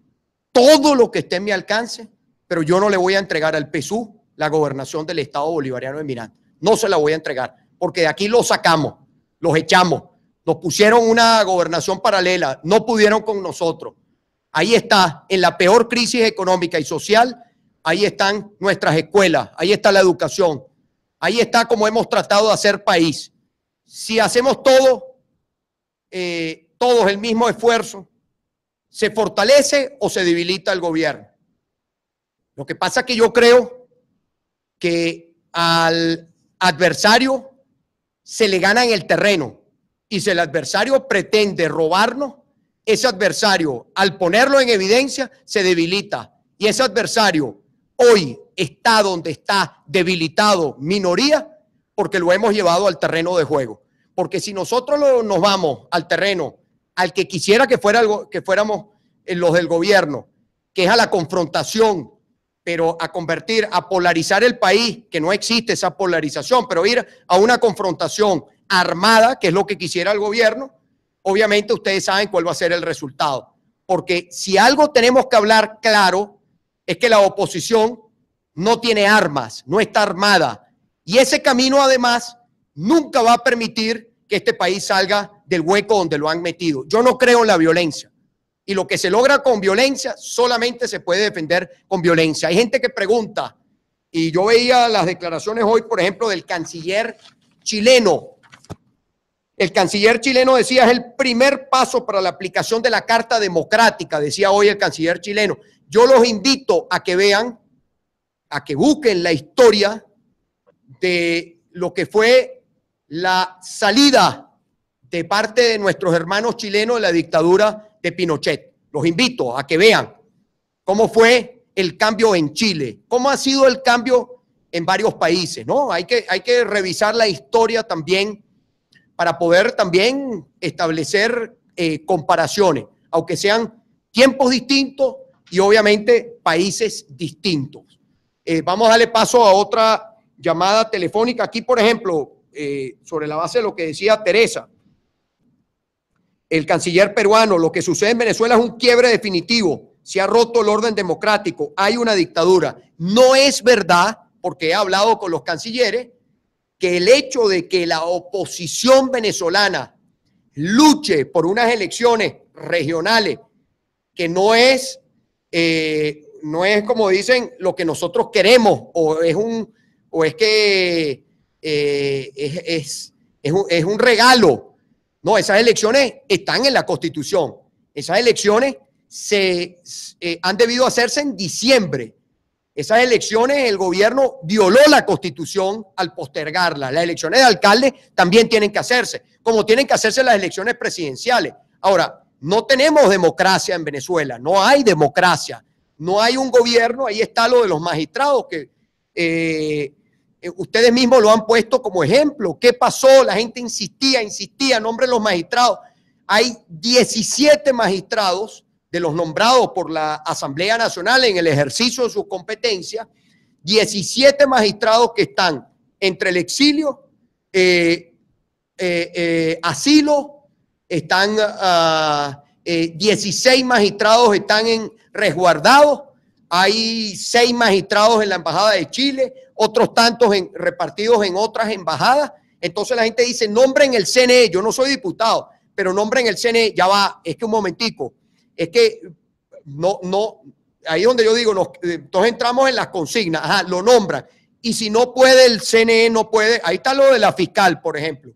todo lo que esté en mi alcance, pero yo no le voy a entregar al PSU la gobernación del Estado Bolivariano de Miranda. No se la voy a entregar, porque de aquí lo sacamos, los echamos, nos pusieron una gobernación paralela, no pudieron con nosotros. Ahí está, en la peor crisis económica y social, ahí están nuestras escuelas, ahí está la educación, Ahí está como hemos tratado de hacer país. Si hacemos todo, eh, todos el mismo esfuerzo, ¿se fortalece o se debilita el gobierno? Lo que pasa es que yo creo que al adversario se le gana en el terreno y si el adversario pretende robarnos, ese adversario al ponerlo en evidencia se debilita y ese adversario hoy está donde está debilitado minoría porque lo hemos llevado al terreno de juego. Porque si nosotros nos vamos al terreno al que quisiera que, fuera, algo, que fuéramos eh, los del gobierno, que es a la confrontación, pero a convertir, a polarizar el país, que no existe esa polarización, pero ir a una confrontación armada, que es lo que quisiera el gobierno, obviamente ustedes saben cuál va a ser el resultado. Porque si algo tenemos que hablar claro, es que la oposición no tiene armas, no está armada. Y ese camino además nunca va a permitir que este país salga del hueco donde lo han metido. Yo no creo en la violencia. Y lo que se logra con violencia solamente se puede defender con violencia. Hay gente que pregunta, y yo veía las declaraciones hoy, por ejemplo, del canciller chileno. El canciller chileno decía es el primer paso para la aplicación de la Carta Democrática, decía hoy el canciller chileno. Yo los invito a que vean a que busquen la historia de lo que fue la salida de parte de nuestros hermanos chilenos de la dictadura de Pinochet. Los invito a que vean cómo fue el cambio en Chile, cómo ha sido el cambio en varios países, ¿no? Hay que, hay que revisar la historia también para poder también establecer eh, comparaciones, aunque sean tiempos distintos y obviamente países distintos. Eh, vamos a darle paso a otra llamada telefónica. Aquí, por ejemplo, eh, sobre la base de lo que decía Teresa, el canciller peruano, lo que sucede en Venezuela es un quiebre definitivo. Se ha roto el orden democrático, hay una dictadura. No es verdad, porque he hablado con los cancilleres, que el hecho de que la oposición venezolana luche por unas elecciones regionales, que no es eh, no es como dicen lo que nosotros queremos o es un o es que eh, es, es, un, regalo. No, esas elecciones están en la Constitución. Esas elecciones se eh, han debido hacerse en diciembre. Esas elecciones el gobierno violó la constitución al postergarla. Las elecciones de alcalde también tienen que hacerse, como tienen que hacerse las elecciones presidenciales. Ahora, no tenemos democracia en Venezuela, no hay democracia no hay un gobierno, ahí está lo de los magistrados que eh, eh, ustedes mismos lo han puesto como ejemplo. ¿Qué pasó? La gente insistía, insistía, Nombre los magistrados. Hay 17 magistrados de los nombrados por la Asamblea Nacional en el ejercicio de sus competencias, 17 magistrados que están entre el exilio, eh, asilo, están... Ah, 16 eh, magistrados están en resguardados, hay 6 magistrados en la Embajada de Chile, otros tantos en, repartidos en otras embajadas. Entonces la gente dice, nombren el CNE, yo no soy diputado, pero nombren el CNE, ya va, es que un momentico, es que no, no, ahí donde yo digo, nos, eh, entonces entramos en las consignas, ajá, lo nombran. Y si no puede el CNE, no puede, ahí está lo de la fiscal, por ejemplo.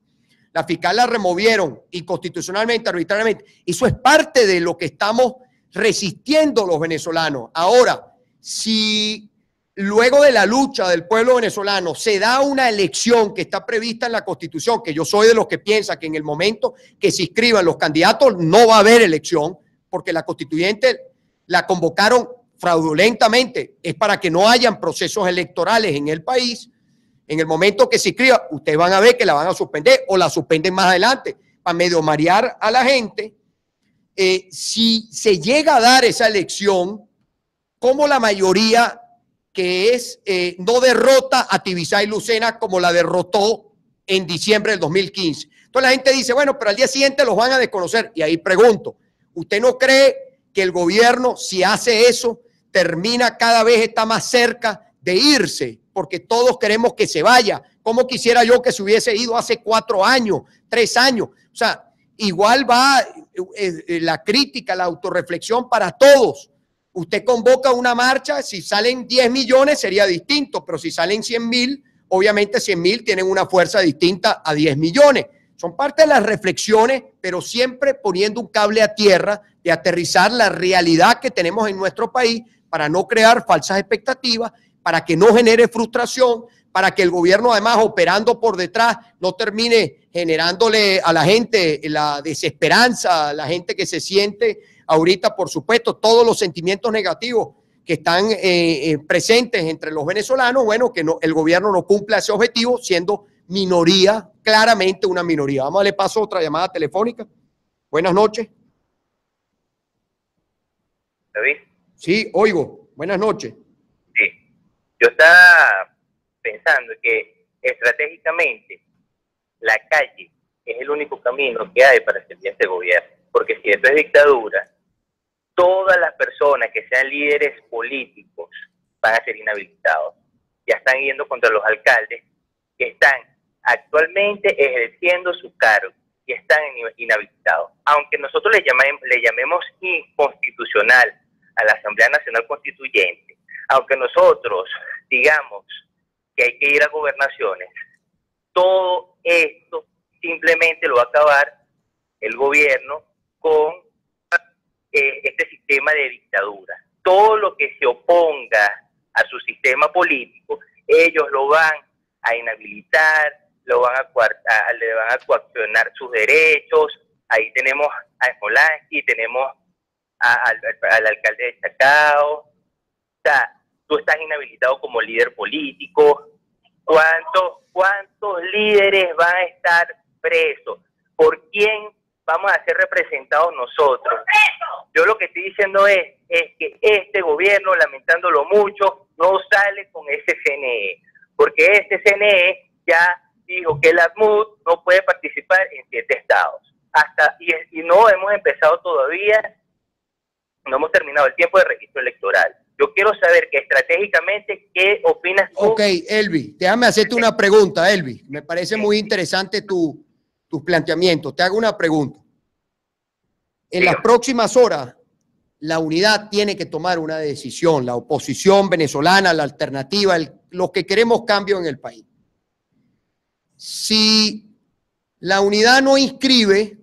La fiscal la removieron inconstitucionalmente, arbitrariamente. Eso es parte de lo que estamos resistiendo los venezolanos. Ahora, si luego de la lucha del pueblo venezolano se da una elección que está prevista en la Constitución, que yo soy de los que piensa que en el momento que se inscriban los candidatos no va a haber elección, porque la constituyente la convocaron fraudulentamente, es para que no hayan procesos electorales en el país. En el momento que se inscriba, ustedes van a ver que la van a suspender o la suspenden más adelante para medio marear a la gente. Eh, si se llega a dar esa elección, como la mayoría que es eh, no derrota a Tibisay Lucena como la derrotó en diciembre del 2015. Entonces la gente dice, bueno, pero al día siguiente los van a desconocer. Y ahí pregunto, ¿usted no cree que el gobierno, si hace eso, termina cada vez está más cerca de irse porque todos queremos que se vaya. ¿Cómo quisiera yo que se hubiese ido hace cuatro años, tres años? O sea, igual va eh, eh, la crítica, la autorreflexión para todos. Usted convoca una marcha, si salen 10 millones sería distinto, pero si salen 100 mil, obviamente 100 mil tienen una fuerza distinta a 10 millones. Son parte de las reflexiones, pero siempre poniendo un cable a tierra de aterrizar la realidad que tenemos en nuestro país para no crear falsas expectativas para que no genere frustración, para que el gobierno además operando por detrás no termine generándole a la gente la desesperanza, a la gente que se siente ahorita, por supuesto, todos los sentimientos negativos que están eh, eh, presentes entre los venezolanos, bueno, que no, el gobierno no cumpla ese objetivo siendo minoría, claramente una minoría. Vamos a darle paso a otra llamada telefónica. Buenas noches. David. Sí, oigo. Buenas noches. Yo estaba pensando que estratégicamente la calle es el único camino que hay para servir a este gobierno, porque si esto es dictadura, todas las personas que sean líderes políticos van a ser inhabilitados. Ya están yendo contra los alcaldes que están actualmente ejerciendo su cargo y están inhabilitados. Aunque nosotros le, llamemos, le llamemos inconstitucional a la Asamblea Nacional Constituyente, aunque nosotros digamos que hay que ir a gobernaciones, todo esto simplemente lo va a acabar el gobierno con eh, este sistema de dictadura. Todo lo que se oponga a su sistema político, ellos lo van a inhabilitar, lo van a, le van a coaccionar sus derechos. Ahí tenemos a Esmolansky, tenemos al, alcalde de Chacao. O tú estás inhabilitado como líder político, cuántos, cuántos líderes van a estar presos, por quién vamos a ser representados nosotros. Yo lo que estoy diciendo es, es que este gobierno, lamentándolo mucho, no sale con ese CNE, porque este CNE ya dijo que el MUD no puede participar en siete estados. Hasta, y, y no hemos empezado todavía, no hemos terminado el tiempo de registro electoral. Yo quiero saber que estratégicamente, ¿qué opinas tú? Ok, Elvi, déjame hacerte una pregunta, Elvi. Me parece muy interesante tu, tus planteamientos. Te hago una pregunta. En las próximas horas, la unidad tiene que tomar una decisión, la oposición venezolana, la alternativa, los que queremos cambio en el país. Si la unidad no inscribe,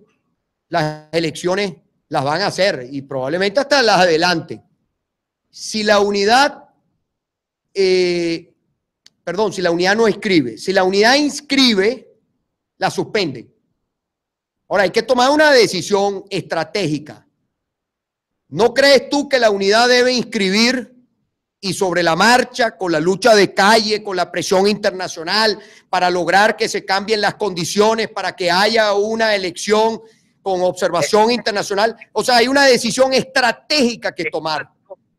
las elecciones las van a hacer y probablemente hasta las adelante si la unidad, eh, perdón, si la unidad no escribe, si la unidad inscribe, la suspende. Ahora, hay que tomar una decisión estratégica. ¿No crees tú que la unidad debe inscribir y sobre la marcha, con la lucha de calle, con la presión internacional, para lograr que se cambien las condiciones, para que haya una elección con observación internacional? O sea, hay una decisión estratégica que tomar.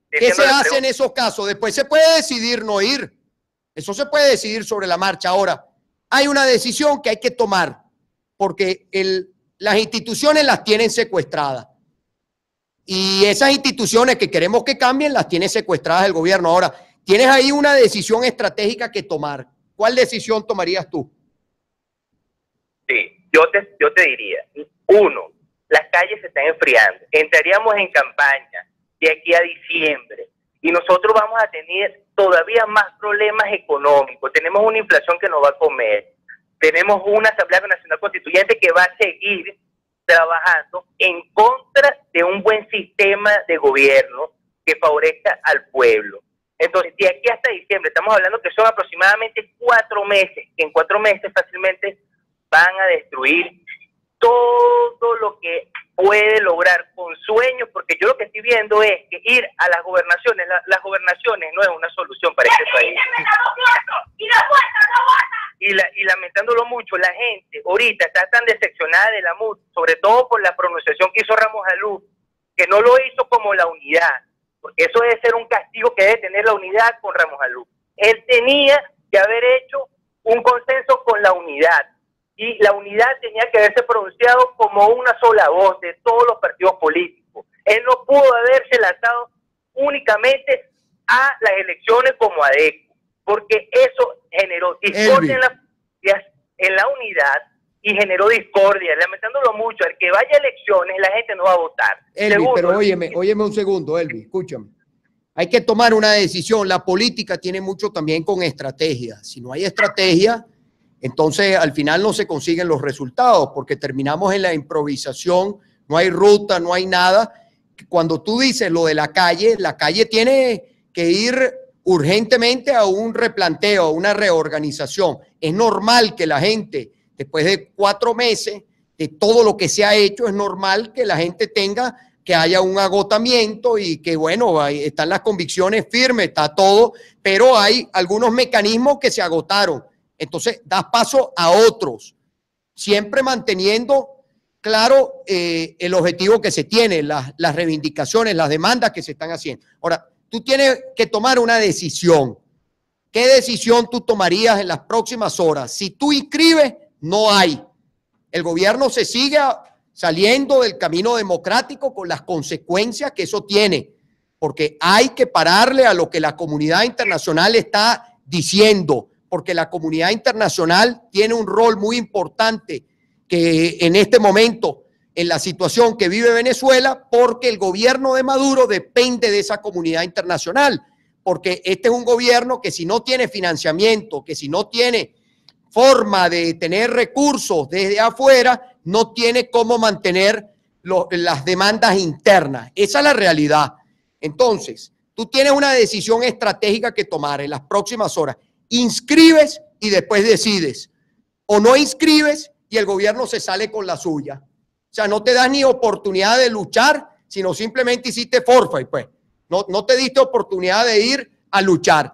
¿Qué se hace en esos casos? Después se puede decidir no ir. Eso se puede decidir sobre la marcha. Ahora, hay una decisión que hay que tomar porque las instituciones las tienen secuestradas. Y esas instituciones que queremos que cambien las tiene secuestradas el gobierno. Ahora, tienes ahí una decisión estratégica que tomar. ¿Cuál decisión tomarías tú? Sí, yo te, yo te diría, uno, las calles se están enfriando. Entraríamos en campaña de aquí a diciembre. Y nosotros vamos a tener todavía más problemas económicos. Tenemos una inflación que nos va a comer. Tenemos una Asamblea Nacional Constituyente que va a seguir trabajando en contra de un buen sistema de gobierno que favorezca al pueblo. Entonces, de aquí hasta diciembre, estamos hablando que son aproximadamente cuatro meses, que en cuatro meses fácilmente van a destruir todo lo que puede lograr con sueños, porque yo lo que estoy viendo es que ir a las gobernaciones, las gobernaciones no es una solución para este país. Y, lamentándolo mucho, la gente ahorita está tan decepcionada de la MUD, sobre todo por la pronunciación que hizo Ramos Alú, que no lo hizo como la unidad, porque eso debe ser un castigo que debe tener la unidad con Ramos Alú. Él tenía que haber hecho un consenso con la unidad, y la unidad tenía que haberse pronunciado como una sola voz de todos los partidos políticos. Él no pudo haberse lanzado únicamente a las elecciones como adecuado. porque eso generó discordia en, la, unidad y generó discordia. Lamentándolo mucho, al que vaya a elecciones la gente no va a votar. pero óyeme, óyeme un segundo, Elvi, escúchame. Hay que tomar una decisión. La política tiene mucho también con estrategia. Si no hay estrategia, entonces, al final no se consiguen los resultados porque terminamos en la improvisación, no hay ruta, no hay nada. Cuando tú dices lo de la calle, la calle tiene que ir urgentemente a un replanteo, a una reorganización. Es normal que la gente, después de cuatro meses de todo lo que se ha hecho, es normal que la gente tenga que haya un agotamiento y que, bueno, están las convicciones firmes, está todo, pero hay algunos mecanismos que se agotaron entonces, das paso a otros, siempre manteniendo claro eh, el objetivo que se tiene, las reivindicaciones, las demandas que se están haciendo. Ahora, tú tienes que tomar una decisión. ¿Qué decisión tú tomarías en las próximas horas? Si tú inscribes, no hay. El gobierno se sigue saliendo del camino democrático con las consecuencias que eso tiene, porque hay que pararle a lo que la comunidad internacional está diciendo porque la comunidad internacional tiene un rol muy importante que en este momento, en la situación que vive Venezuela, porque el gobierno de Maduro depende de esa comunidad internacional, porque este es un gobierno que si no tiene financiamiento, que si no tiene forma de tener recursos desde afuera, no tiene cómo mantener las demandas internas. Esa es la realidad. Entonces, tú tienes una decisión estratégica que tomar en las próximas horas inscribes y después decides. O no inscribes y el gobierno se sale con la suya. O sea, no te das ni oportunidad de luchar, sino simplemente hiciste y pues. No, no te diste oportunidad de ir a luchar.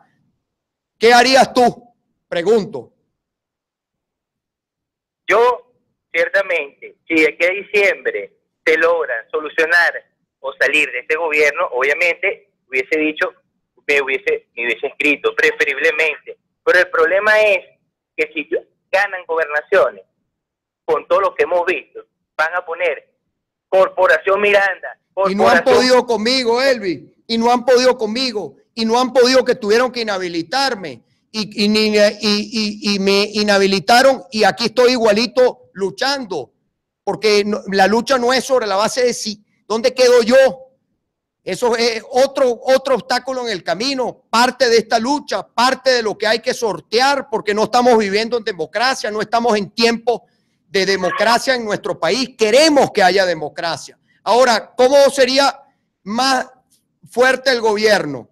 ¿Qué harías tú? Pregunto. Yo, ciertamente, si de aquí a diciembre se logra solucionar o salir de este gobierno, obviamente hubiese dicho, me hubiese, me hubiese escrito, preferiblemente pero el problema es que si ganan gobernaciones, con todo lo que hemos visto, van a poner Corporación Miranda. Y no han podido conmigo, Elvi, y no han podido conmigo, y no han podido que tuvieron que inhabilitarme. Y, y, y, me inhabilitaron y aquí estoy igualito luchando, porque la lucha no es sobre la base de si, ¿dónde quedo yo? Eso es otro, otro obstáculo en el camino, parte de esta lucha, parte de lo que hay que sortear, porque no estamos viviendo en democracia, no estamos en tiempo de democracia en nuestro país. Queremos que haya democracia. Ahora, ¿cómo sería más fuerte el gobierno?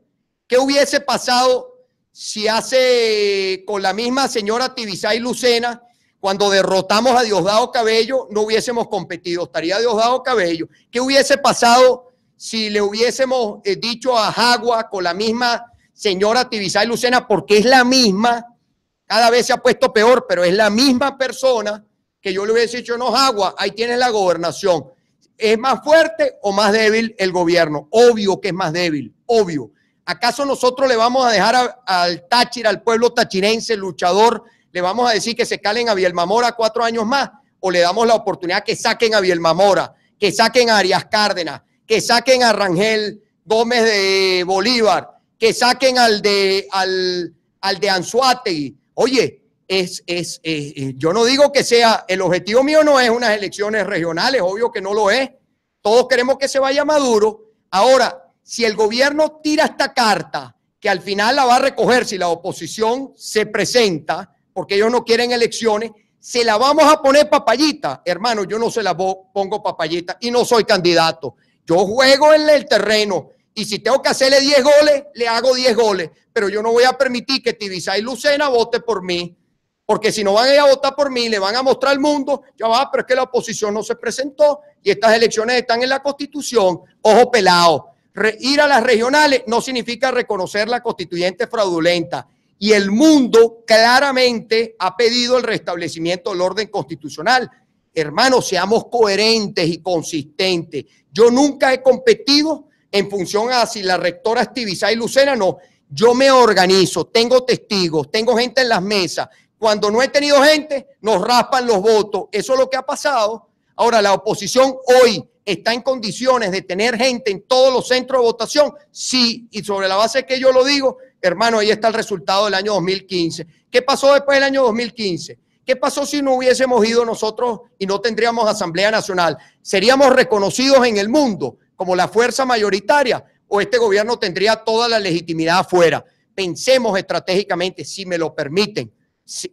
¿Qué hubiese pasado si hace con la misma señora Tibisay Lucena, cuando derrotamos a Diosdado Cabello, no hubiésemos competido? Estaría Diosdado Cabello. ¿Qué hubiese pasado si le hubiésemos eh, dicho a Jagua con la misma señora Tibisay Lucena, porque es la misma, cada vez se ha puesto peor, pero es la misma persona que yo le hubiese dicho, no, Jagua, ahí tienes la gobernación. ¿Es más fuerte o más débil el gobierno? Obvio que es más débil, obvio. ¿Acaso nosotros le vamos a dejar al Táchira, al pueblo tachirense, luchador, le vamos a decir que se calen a Bielmamora cuatro años más? ¿O le damos la oportunidad que saquen a Bielmamora, que saquen a Arias Cárdenas, que saquen a Rangel Gómez de Bolívar, que saquen al de, al, al de Anzuategui. Oye, es, es, eh, yo no digo que sea, el objetivo mío no es unas elecciones regionales, obvio que no lo es. Todos queremos que se vaya Maduro. Ahora, si el gobierno tira esta carta, que al final la va a recoger si la oposición se presenta, porque ellos no quieren elecciones, se la vamos a poner papayita. Hermano, yo no se la pongo papayita y no soy candidato. Yo juego en el terreno y si tengo que hacerle 10 goles, le hago 10 goles. Pero yo no voy a permitir que Tibisay Lucena vote por mí. Porque si no van a ir a votar por mí, le van a mostrar al mundo, ya va, pero es que la oposición no se presentó y estas elecciones están en la constitución, ojo pelado. ir a las regionales no significa reconocer la constituyente fraudulenta. Y el mundo claramente ha pedido el restablecimiento del orden constitucional. Hermanos, seamos coherentes y consistentes. Yo nunca he competido en función a si la rectora Estivizá y Lucena, no. Yo me organizo, tengo testigos, tengo gente en las mesas. Cuando no he tenido gente, nos raspan los votos. Eso es lo que ha pasado. Ahora, la oposición hoy está en condiciones de tener gente en todos los centros de votación. Sí, y sobre la base que yo lo digo, hermano, ahí está el resultado del año 2015. ¿Qué pasó después del año 2015? ¿Qué pasó si no hubiésemos ido nosotros y no tendríamos Asamblea Nacional? ¿Seríamos reconocidos en el mundo como la fuerza mayoritaria o este gobierno tendría toda la legitimidad afuera? Pensemos estratégicamente, si me lo permiten,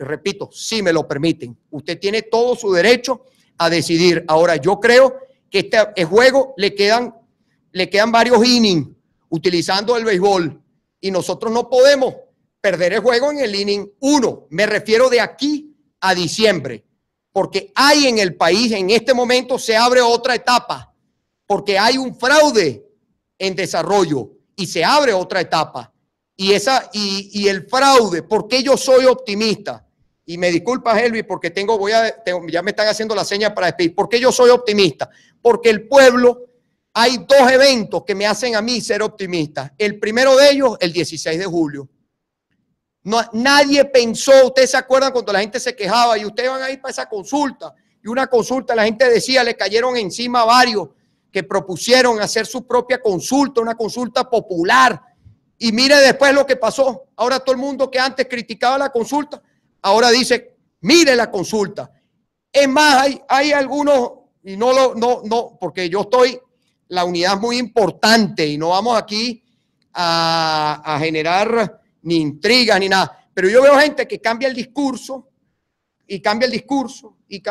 repito, si me lo permiten. Usted tiene todo su derecho a decidir. Ahora, yo creo que este juego le quedan, le quedan varios innings utilizando el béisbol y nosotros no podemos perder el juego en el inning 1. Me refiero de aquí a diciembre, porque hay en el país, en este momento se abre otra etapa, porque hay un fraude en desarrollo y se abre otra etapa. Y, esa, y, el fraude, porque yo soy optimista, y me disculpa, Helvi, porque tengo, voy a, ya me están haciendo la seña para despedir, porque yo soy optimista, porque el pueblo, hay dos eventos que me hacen a mí ser optimista. El primero de ellos, el 16 de julio, no, nadie pensó, ustedes se acuerdan cuando la gente se quejaba y ustedes van a ir para esa consulta. Y una consulta, la gente decía, le cayeron encima varios que propusieron hacer su propia consulta, una consulta popular. Y mire después lo que pasó. Ahora todo el mundo que antes criticaba la consulta, ahora dice, mire la consulta. Es más, hay, hay algunos, y no lo, no, no, porque yo estoy, la unidad es muy importante y no vamos aquí a generar ni intriga ni nada. Pero yo veo gente que cambia el discurso y cambia el discurso. y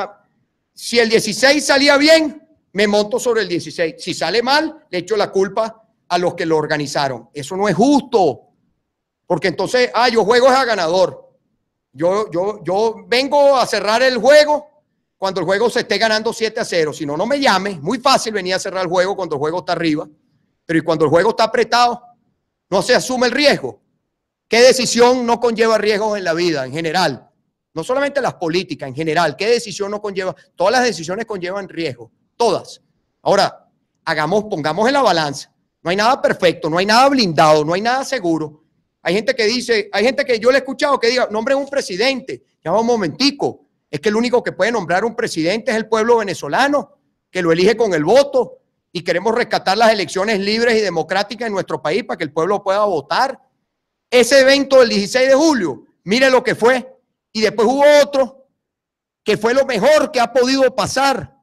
Si el 16 salía bien, me monto sobre el 16. Si sale mal, le echo la culpa a los que lo organizaron. Eso no es justo. Porque entonces, ah, yo juego es a ganador. Yo, yo, yo vengo a cerrar el juego cuando el juego se esté ganando 7 a 0. Si no, no me llame Muy fácil venir a cerrar el juego cuando el juego está arriba. Pero y cuando el juego está apretado, no se asume el riesgo. ¿Qué decisión no conlleva riesgos en la vida en general? No solamente las políticas, en general. ¿Qué decisión no conlleva? Todas las decisiones conllevan riesgos, todas. Ahora, hagamos, pongamos en la balanza. No hay nada perfecto, no hay nada blindado, no hay nada seguro. Hay gente que dice, hay gente que yo le he escuchado que diga, nombre un presidente. Ya un momentico. Es que el único que puede nombrar un presidente es el pueblo venezolano, que lo elige con el voto. Y queremos rescatar las elecciones libres y democráticas en nuestro país para que el pueblo pueda votar. Ese evento del 16 de julio, mire lo que fue. Y después hubo otro que fue lo mejor que ha podido pasar.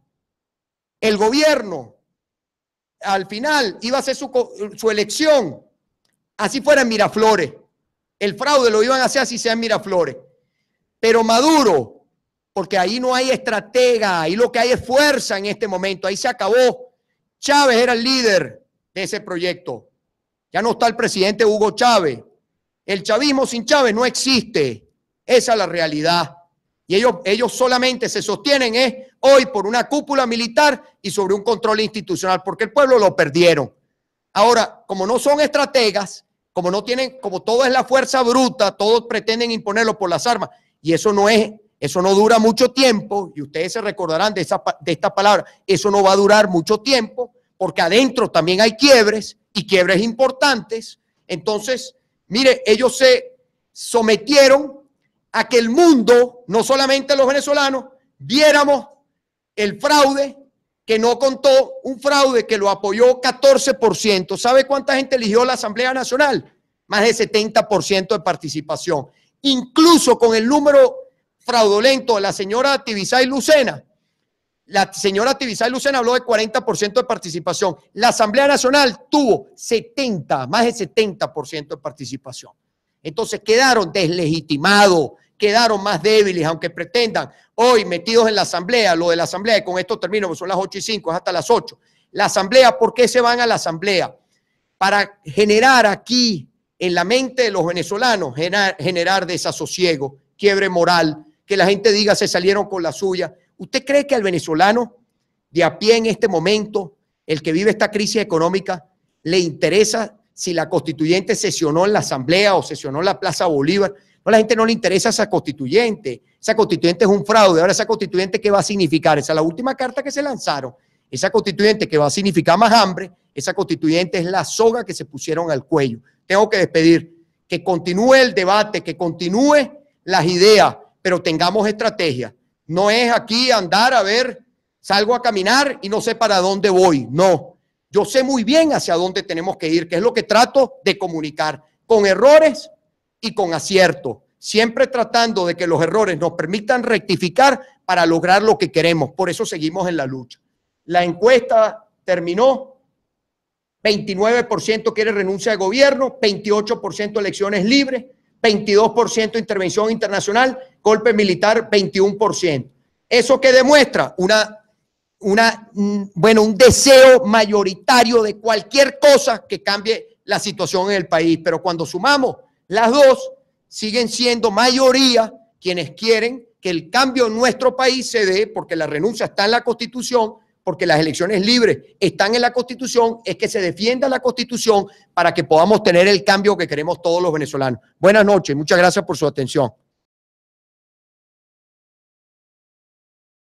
El gobierno al final iba a hacer su, su elección, así fuera en Miraflores. El fraude lo iban a hacer así sea Miraflores. Pero Maduro, porque ahí no hay estratega, ahí lo que hay es fuerza en este momento, ahí se acabó. Chávez era el líder de ese proyecto. Ya no está el presidente Hugo Chávez, el chavismo sin Chávez no existe. Esa es la realidad. Y ellos, ellos solamente se sostienen ¿eh? hoy por una cúpula militar y sobre un control institucional, porque el pueblo lo perdieron. Ahora, como no son estrategas, como no tienen, como todo es la fuerza bruta, todos pretenden imponerlo por las armas, y eso no es, eso no dura mucho tiempo, y ustedes se recordarán de, esa, de esta palabra, eso no va a durar mucho tiempo, porque adentro también hay quiebres, y quiebres importantes, entonces Mire, ellos se sometieron a que el mundo, no solamente los venezolanos, viéramos el fraude que no contó, un fraude que lo apoyó 14%. ¿Sabe cuánta gente eligió la Asamblea Nacional? Más de 70% de participación. Incluso con el número fraudulento de la señora Tibisay Lucena, la señora Tibisay Lucena habló de 40% de participación. La Asamblea Nacional tuvo 70, más de 70% de participación. Entonces quedaron deslegitimados, quedaron más débiles, aunque pretendan hoy metidos en la Asamblea, lo de la Asamblea, y con esto termino, son las 8 y 5, es hasta las 8. La Asamblea, ¿por qué se van a la Asamblea? Para generar aquí, en la mente de los venezolanos, generar, generar desasosiego, quiebre moral, que la gente diga se salieron con la suya ¿Usted cree que al venezolano de a pie en este momento, el que vive esta crisis económica, le interesa si la constituyente sesionó en la asamblea o sesionó en la Plaza Bolívar? No, a la gente no le interesa esa constituyente. Esa constituyente es un fraude. Ahora, esa constituyente, ¿qué va a significar? Esa es la última carta que se lanzaron. Esa constituyente que va a significar más hambre, esa constituyente es la soga que se pusieron al cuello. Tengo que despedir. Que continúe el debate, que continúe las ideas, pero tengamos estrategia. No es aquí andar a ver, salgo a caminar y no sé para dónde voy. No, yo sé muy bien hacia dónde tenemos que ir, que es lo que trato de comunicar, con errores y con acierto, siempre tratando de que los errores nos permitan rectificar para lograr lo que queremos. Por eso seguimos en la lucha. La encuesta terminó, 29% quiere renuncia de gobierno, 28% elecciones libres, 22% intervención internacional, golpe militar 21%. ¿Eso que demuestra? Una, una, mm, bueno, un deseo mayoritario de cualquier cosa que cambie la situación en el país. Pero cuando sumamos las dos, siguen siendo mayoría quienes quieren que el cambio en nuestro país se dé, porque la renuncia está en la Constitución, porque las elecciones libres están en la Constitución, es que se defienda la Constitución para que podamos tener el cambio que queremos todos los venezolanos. Buenas noches, muchas gracias por su atención.